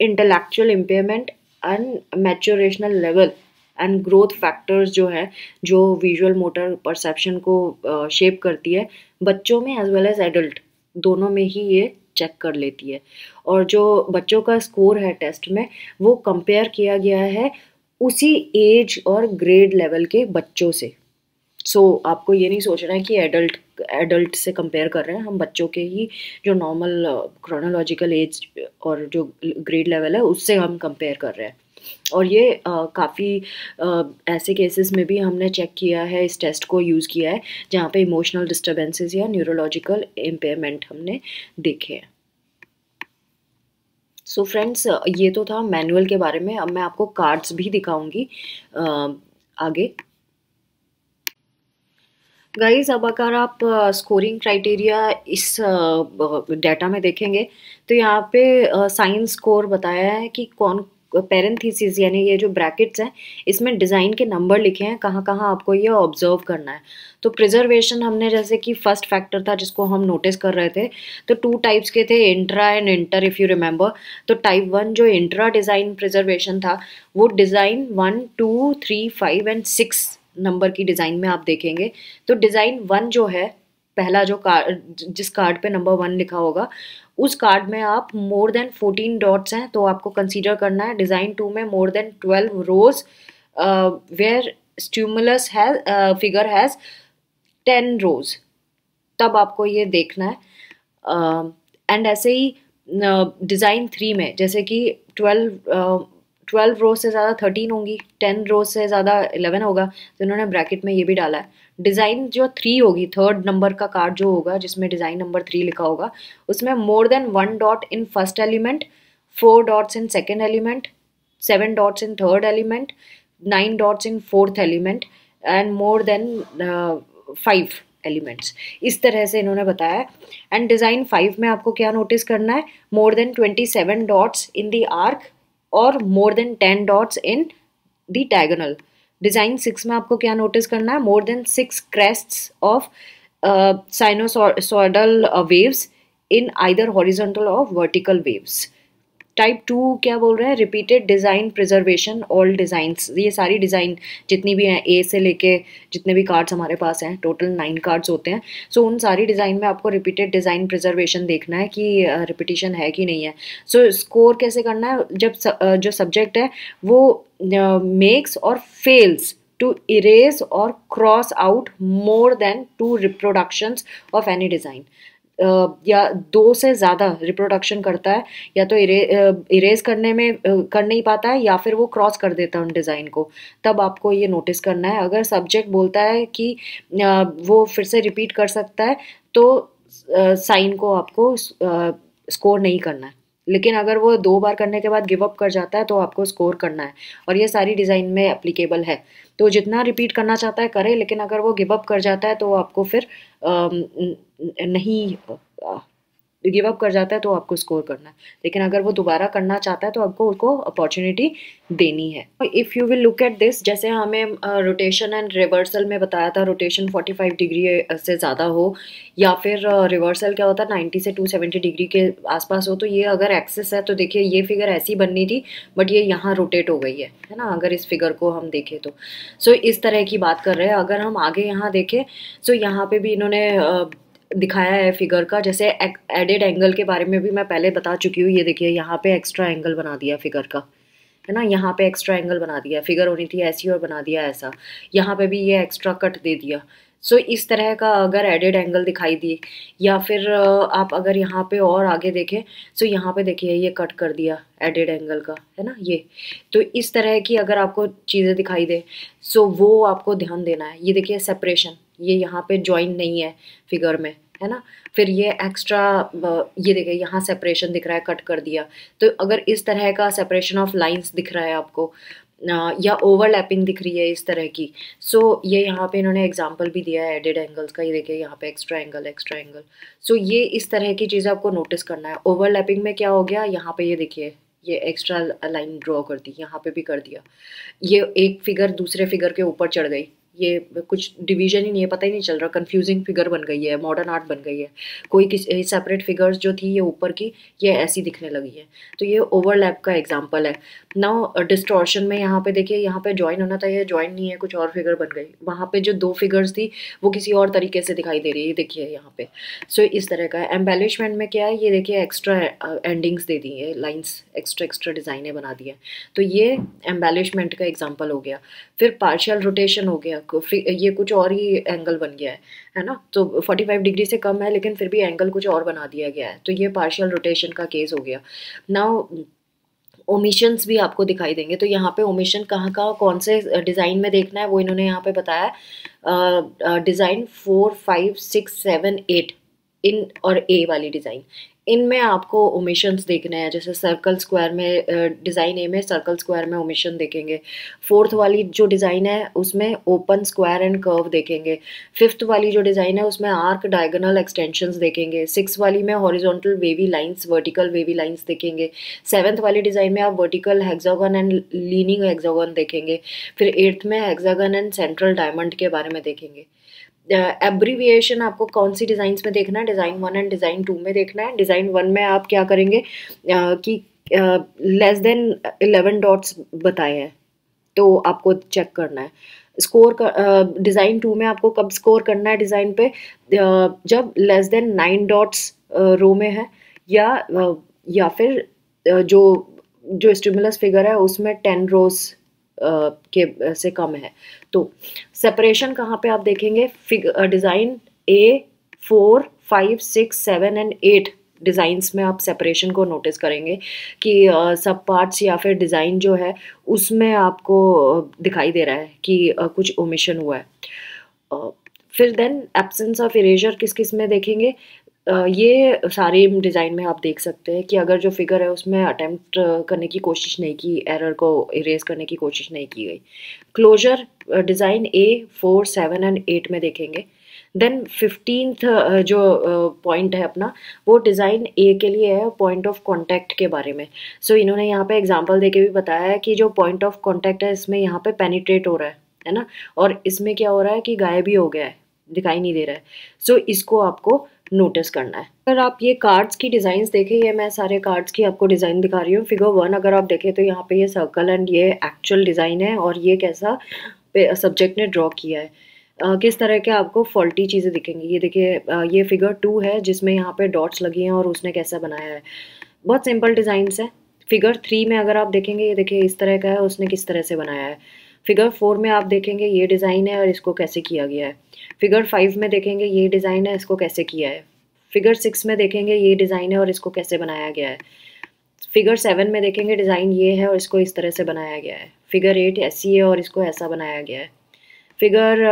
Speaker 1: intellectual impairment and maturational level and growth factors जो है जो विजुअल मोटर परसेप्शन को शेप करती है बच्चों में एज वेल एज एडल्ट दोनों में ही ये चेक कर लेती है और जो बच्चों का स्कोर है टेस्ट में वो कंपेयर किया गया है उसी एज और ग्रेड लेवल के बच्चों से सो so, आपको ये नहीं सोचना है कि एडल्ट एडल्ट से कंपेयर कर रहे हैं हम बच्चों के ही जो नॉर्मल क्रोनोलॉजिकल एज और जो ग्रेड लेवल है उससे हम कंपेयर कर रहे हैं और ये काफ़ी ऐसे केसेस में भी हमने चेक किया है इस टेस्ट को यूज़ किया है जहाँ पे इमोशनल डिस्टरबेंसेस या न्यूरोलॉजिकल इम्पेयरमेंट हमने देखे हैं सो फ्रेंड्स ये तो था मैनुअल के बारे में अब मैं आपको कार्ड्स भी दिखाऊंगी आगे गाइस अब अगर आप स्कोरिंग क्राइटेरिया इस डाटा में देखेंगे तो यहाँ पे साइंस स्कोर बताया है कि कौन पेरेंथीसीज यानी ये जो ब्रैकेट्स हैं इसमें डिज़ाइन के नंबर लिखे हैं कहाँ कहाँ आपको ये ऑब्जर्व करना है तो प्रिजर्वेशन हमने जैसे कि फर्स्ट फैक्टर था जिसको हम नोटिस कर रहे थे तो टू टाइप्स के थे intra and inter if you remember तो टाइप वन जो इंट्रा डिज़ाइन प्रिजर्वेशन था वो design one two three five and six number की डिज़ाइन में आप देखेंगे तो डिज़ाइन वन जो है पहला जो कार्ड जिस कार्ड पे नंबर वन लिखा होगा उस कार्ड में आप मोर देन फोर्टीन डॉट्स हैं तो आपको कंसीडर करना है डिज़ाइन टू में more than twelve rows where stimulus है फिगर हैज़ टेन रोज तब आपको ये देखना है एंड uh, ऐसे ही डिज़ाइन uh, थ्री में जैसे कि ट्वेल्व ट्वेल्व रोज से ज़्यादा थर्टीन होंगी टेन रोज से ज़्यादा इलेवन होगा तो इन्होंने ब्रैकेट में ये भी डाला है डिज़ाइन जो थ्री होगी थर्ड नंबर का कार्ड जो होगा जिसमें डिज़ाइन नंबर थ्री लिखा होगा उसमें more than one dot in first element four dots in second element seven dots in third element nine dots in fourth element and more than five elements इस तरह से इन्होंने बताया है एंड डिज़ाइन फाइव में आपको क्या नोटिस करना है more than twenty seven dots in the arc और more than ten dots in the diagonal design six में आपको क्या नोटिस करना है more than six crests of sinusoidal waves in either horizontal और वर्टिकल वेव्स टाइप टू क्या बोल रहे हैं repeated design perseveration all designs ये सारी डिज़ाइन जितनी भी हैं ए से लेके जितने भी कार्ड्स हमारे पास हैं टोटल नाइन कार्ड्स होते हैं सो so, उन सारी डिज़ाइन में आपको रिपीटेड डिज़ाइन प्रिजर्वेशन देखना है कि रिपीटिशन है कि नहीं है सो so, स्कोर कैसे करना है जब जो सब्जेक्ट है वो मेक्स और fails to erase or cross out more than two reproductions of any design. या दो से ज़्यादा रिप्रोडक्शन करता है या तो इरे इरेज करने में कर नहीं पाता है या फिर वो क्रॉस कर देता है उन डिज़ाइन को तब आपको ये नोटिस करना है अगर सब्जेक्ट बोलता है कि वो फिर से रिपीट कर सकता है तो साइन को आपको स्कोर नहीं करना है लेकिन अगर वो दो बार करने के बाद गिव अप कर जाता है तो आपको स्कोर करना है और ये सारी डिज़ाइन में अप्लीकेबल है तो जितना रिपीट करना चाहता है करे लेकिन अगर वो गिव अप कर जाता है तो आपको फिर आ, नहीं गिव अप कर जाता है तो आपको स्कोर करना है लेकिन अगर वो दोबारा करना चाहता है तो आपको उसको अपॉर्चुनिटी देनी है if you will look at this जैसे हमें रोटेशन एंड रिवर्सल में बताया था रोटेशन 45 डिग्री से ज़्यादा हो या फिर रिवर्सल uh, क्या होता है 90 से 270 डिग्री के आसपास हो तो ये अगर एक्सेस है तो देखिए ये फिगर ऐसी बननी थी बट ये यहाँ रोटेट हो गई है है ना अगर इस फिगर को हम देखें तो सो so, इस तरह की बात कर रहे हैं अगर हम आगे यहाँ देखें सो so यहाँ पर भी इन्होंने uh, दिखाया है फिगर का जैसे एडेड एंगल के बारे में भी मैं पहले बता चुकी हूँ ये देखिए यहाँ पे एक्स्ट्रा एंगल बना दिया फिगर का है ना यहाँ पे एक्स्ट्रा एंगल बना दिया फिगर होनी थी ऐसी और बना दिया ऐसा यहाँ पे भी ये एक्स्ट्रा कट दे दिया सो so, इस तरह का अगर एडेड एंगल दिखाई दिए या फिर आप अगर यहाँ पे और आगे देखें सो so यहाँ पे देखिए ये कट कर दिया एडेड एंगल का है ना ये तो इस तरह की अगर आपको चीज़ें दिखाई दें सो so वो आपको ध्यान देना है ये देखिए सेपरेशन ये यहाँ पे ज्वाइन नहीं है फिगर में है ना फिर ये एक्स्ट्रा ये देखिए यहाँ सेपरेशन दिख रहा है कट कर दिया तो अगर इस तरह का सेपरेशन ऑफ लाइंस दिख रहा है आपको या ओवरलैपिंग दिख रही है इस तरह की सो so, ये यहाँ पे इन्होंने एग्जांपल भी दिया है एडेड एंगल्स का ये देखिए यहाँ पे extra angle extra angle so ये इस तरह की चीज़ें आपको नोटिस करना है ओवरलैपिंग में क्या हो गया यहाँ पे ये देखिए ये एक्स्ट्रा लाइन ड्रॉ कर दी यहाँ पे भी कर दिया ये एक फिगर दूसरे फिगर के ऊपर चढ़ गई ये कुछ डिवीजन ही नहीं है पता ही नहीं चल रहा कंफ्यूजिंग फिगर बन गई है मॉडर्न आर्ट बन गई है कोई किसी सेपरेट फिगर्स जो थी ये ऊपर की ये ऐसी दिखने लगी है तो ये ओवरलैप का एग्जाम्पल है नाउ डिस्टॉर्शन uh, में यहाँ पे देखिए यहाँ पे ज्वाइन होना था ये ज्वाइन नहीं है कुछ और फिगर बन गई वहाँ पर जो दो फिगर्स थी वो किसी और तरीके से दिखाई दे रही है देखिए यहाँ पर सो so, इस तरह का एम्बेलिशमेंट में क्या है ये देखिए एक्स्ट्रा एंडिंग्स uh, दे दी है लाइन्स एक्स्ट्रा एक्स्ट्रा डिज़ाइने बना दी है तो ये एम्बेलिशमेंट का एग्जाम्पल हो गया फिर पार्शियल रोटेशन हो गया आपको ये कुछ और ही एंगल बन गया है है ना तो 45 डिग्री से कम है लेकिन फिर भी एंगल कुछ और बना दिया गया है तो ये पार्शियल रोटेशन का केस हो गया नाउ ओमिशंस भी आपको दिखाई देंगे तो यहाँ पे ओमिशन कहाँ का कौन से डिज़ाइन में देखना है वो इन्होंने यहाँ पे बताया design four five six seven eight इन और ए वाली डिज़ाइन इनमें आपको ओमिशंस देखने हैं जैसे सर्कल स्क्वायर में डिज़ाइन ए में सर्कल स्क्वायर में ओमिशन देखेंगे फोर्थ वाली जो डिज़ाइन है उसमें ओपन स्क्वायर एंड कर्व देखेंगे फिफ्थ वाली जो डिज़ाइन है उसमें आर्क डायगोनल एक्सटेंशंस देखेंगे सिक्स वाली में horizontal wavy lines vertical wavy lines देखेंगे सेवन्थ वाली डिज़ाइन में आप vertical hexagon and leaning hexagon देखेंगे फिर एट्थ में हेक्सागन एंड सेंट्रल डायमंड के बारे में देखेंगे एब्रीविएशन uh, आपको कौन सी डिज़ाइन में देखना है design one and design two में देखना है डिज़ाइन वन में आप क्या करेंगे uh, कि लेस देन एलेवन डॉट्स बताए हैं तो आपको चेक करना है स्कोर डिज़ाइन टू में आपको कब स्कोर करना है डिज़ाइन पे uh, जब less than nine dots row में है या या फिर जो जो स्टिमुलस फिगर है उसमें टेन रोज़ के से कम है तो सेपरेशन कहाँ पे आप देखेंगे design A four five six seven and eight designs में आप सेपरेशन को नोटिस करेंगे कि आ, सब पार्ट्स या फिर डिज़ाइन जो है उसमें आपको दिखाई दे रहा है कि आ, कुछ ओमिशन हुआ है आ, फिर देन एब्सेंस ऑफ इरेजर किस किस में देखेंगे ये सारे डिज़ाइन में आप देख सकते हैं कि अगर जो फिगर है उसमें अटैम्प्ट करने की कोशिश नहीं की एरर को इरेज करने की कोशिश नहीं की गई closure design A four seven and eight में देखेंगे देन फिफ्टींथ जो पॉइंट है अपना वो डिज़ाइन ए के लिए है पॉइंट ऑफ कॉन्टैक्ट के बारे में सो so, इन्होंने यहाँ पे एग्जांपल देके भी बताया है कि जो पॉइंट ऑफ कॉन्टैक्ट है इसमें यहाँ पे पेनिट्रेट हो रहा है है ना और इसमें क्या हो रहा है कि गायब ही हो गया है दिखाई नहीं दे रहा है सो so, इसको आपको नोटिस करना है अगर आप ये कार्ड्स की डिज़ाइन देखें ये मैं सारे कार्ड्स की आपको डिज़ाइन दिखा रही हूँ फिगर वन अगर आप देखें तो यहाँ पे ये सर्कल एंड ये एक्चुअल डिज़ाइन है और ये कैसा सब्जेक्ट ने ड्रॉ किया है Uh, किस तरह के आपको फॉल्टी चीज़ें दिखेंगी ये देखिए ये फिगर टू है जिसमें यहाँ पे डॉट्स लगी हैं और उसने कैसा बनाया है बहुत सिंपल डिज़ाइंस है फिगर थ्री में अगर आप देखेंगे ये देखिए इस तरह का है उसने किस तरह से बनाया है फिगर फोर में आप देखेंगे ये डिज़ाइन है और इसको कैसे किया गया है फिगर फाइव में देखेंगे ये डिज़ाइन है इसको कैसे किया है फिगर सिक्स में देखेंगे ये डिज़ाइन है और इसको कैसे बनाया गया है फिगर सेवन में देखेंगे डिज़ाइन ये है और इसको इस तरह से बनाया गया है फिगर एट ऐसी है और इसको ऐसा बनाया गया है फिगर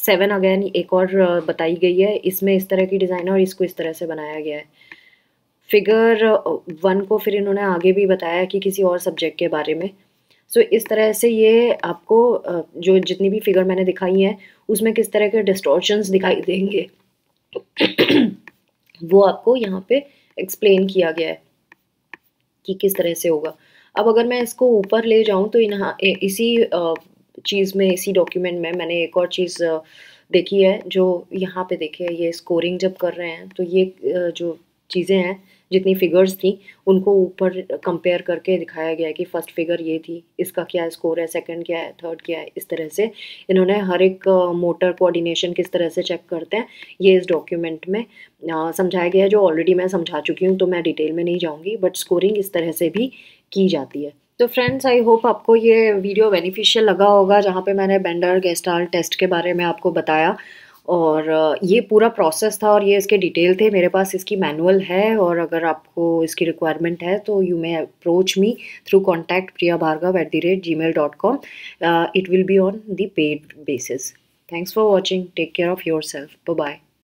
Speaker 1: सेवन अगेन एक और बताई गई है इसमें इस तरह की डिज़ाइन है और इसको इस तरह से बनाया गया है फिगर वन को फिर इन्होंने आगे भी बताया कि किसी और सब्जेक्ट के बारे में सो इस तरह से ये आपको जो जितनी भी फिगर मैंने दिखाई है उसमें किस तरह के डिस्टॉर्शंस दिखाई देंगे वो आपको यहाँ पे एक्सप्लेन किया गया है कि किस तरह से होगा अब अगर मैं इसको ऊपर ले जाऊँ तो यहाँ इसी चीज़ में इसी डॉक्यूमेंट में मैंने एक और चीज़ देखी है जो यहाँ पे देखे ये स्कोरिंग जब कर रहे हैं तो ये जो चीज़ें हैं जितनी फिगर्स थी उनको ऊपर कंपेयर करके दिखाया गया कि फ़र्स्ट फिगर ये थी इसका क्या स्कोर है सेकंड क्या है थर्ड क्या है इस तरह से इन्होंने हर एक मोटर कोऑर्डिनेशन किस तरह से चेक करते हैं ये इस डॉक्यूमेंट में समझाया गया है जो ऑलरेडी मैं समझा चुकी हूँ तो मैं डिटेल में नहीं जाऊँगी बट स्कोरिंग इस तरह से भी की जाती है तो फ्रेंड्स आई होप आपको ये वीडियो बेनिफिशियल लगा होगा जहाँ पर मैंने बेंडर गेस्टार टेस्ट के बारे में आपको बताया और ये पूरा प्रोसेस था और ये इसके डिटेल थे मेरे पास इसकी मैनुअल है और अगर आपको इसकी रिक्वायरमेंट है तो you may approach me through contact Priya Bhargava at the rate Gmail dot com it will be on the paid basis thanks for watching take care of your self bye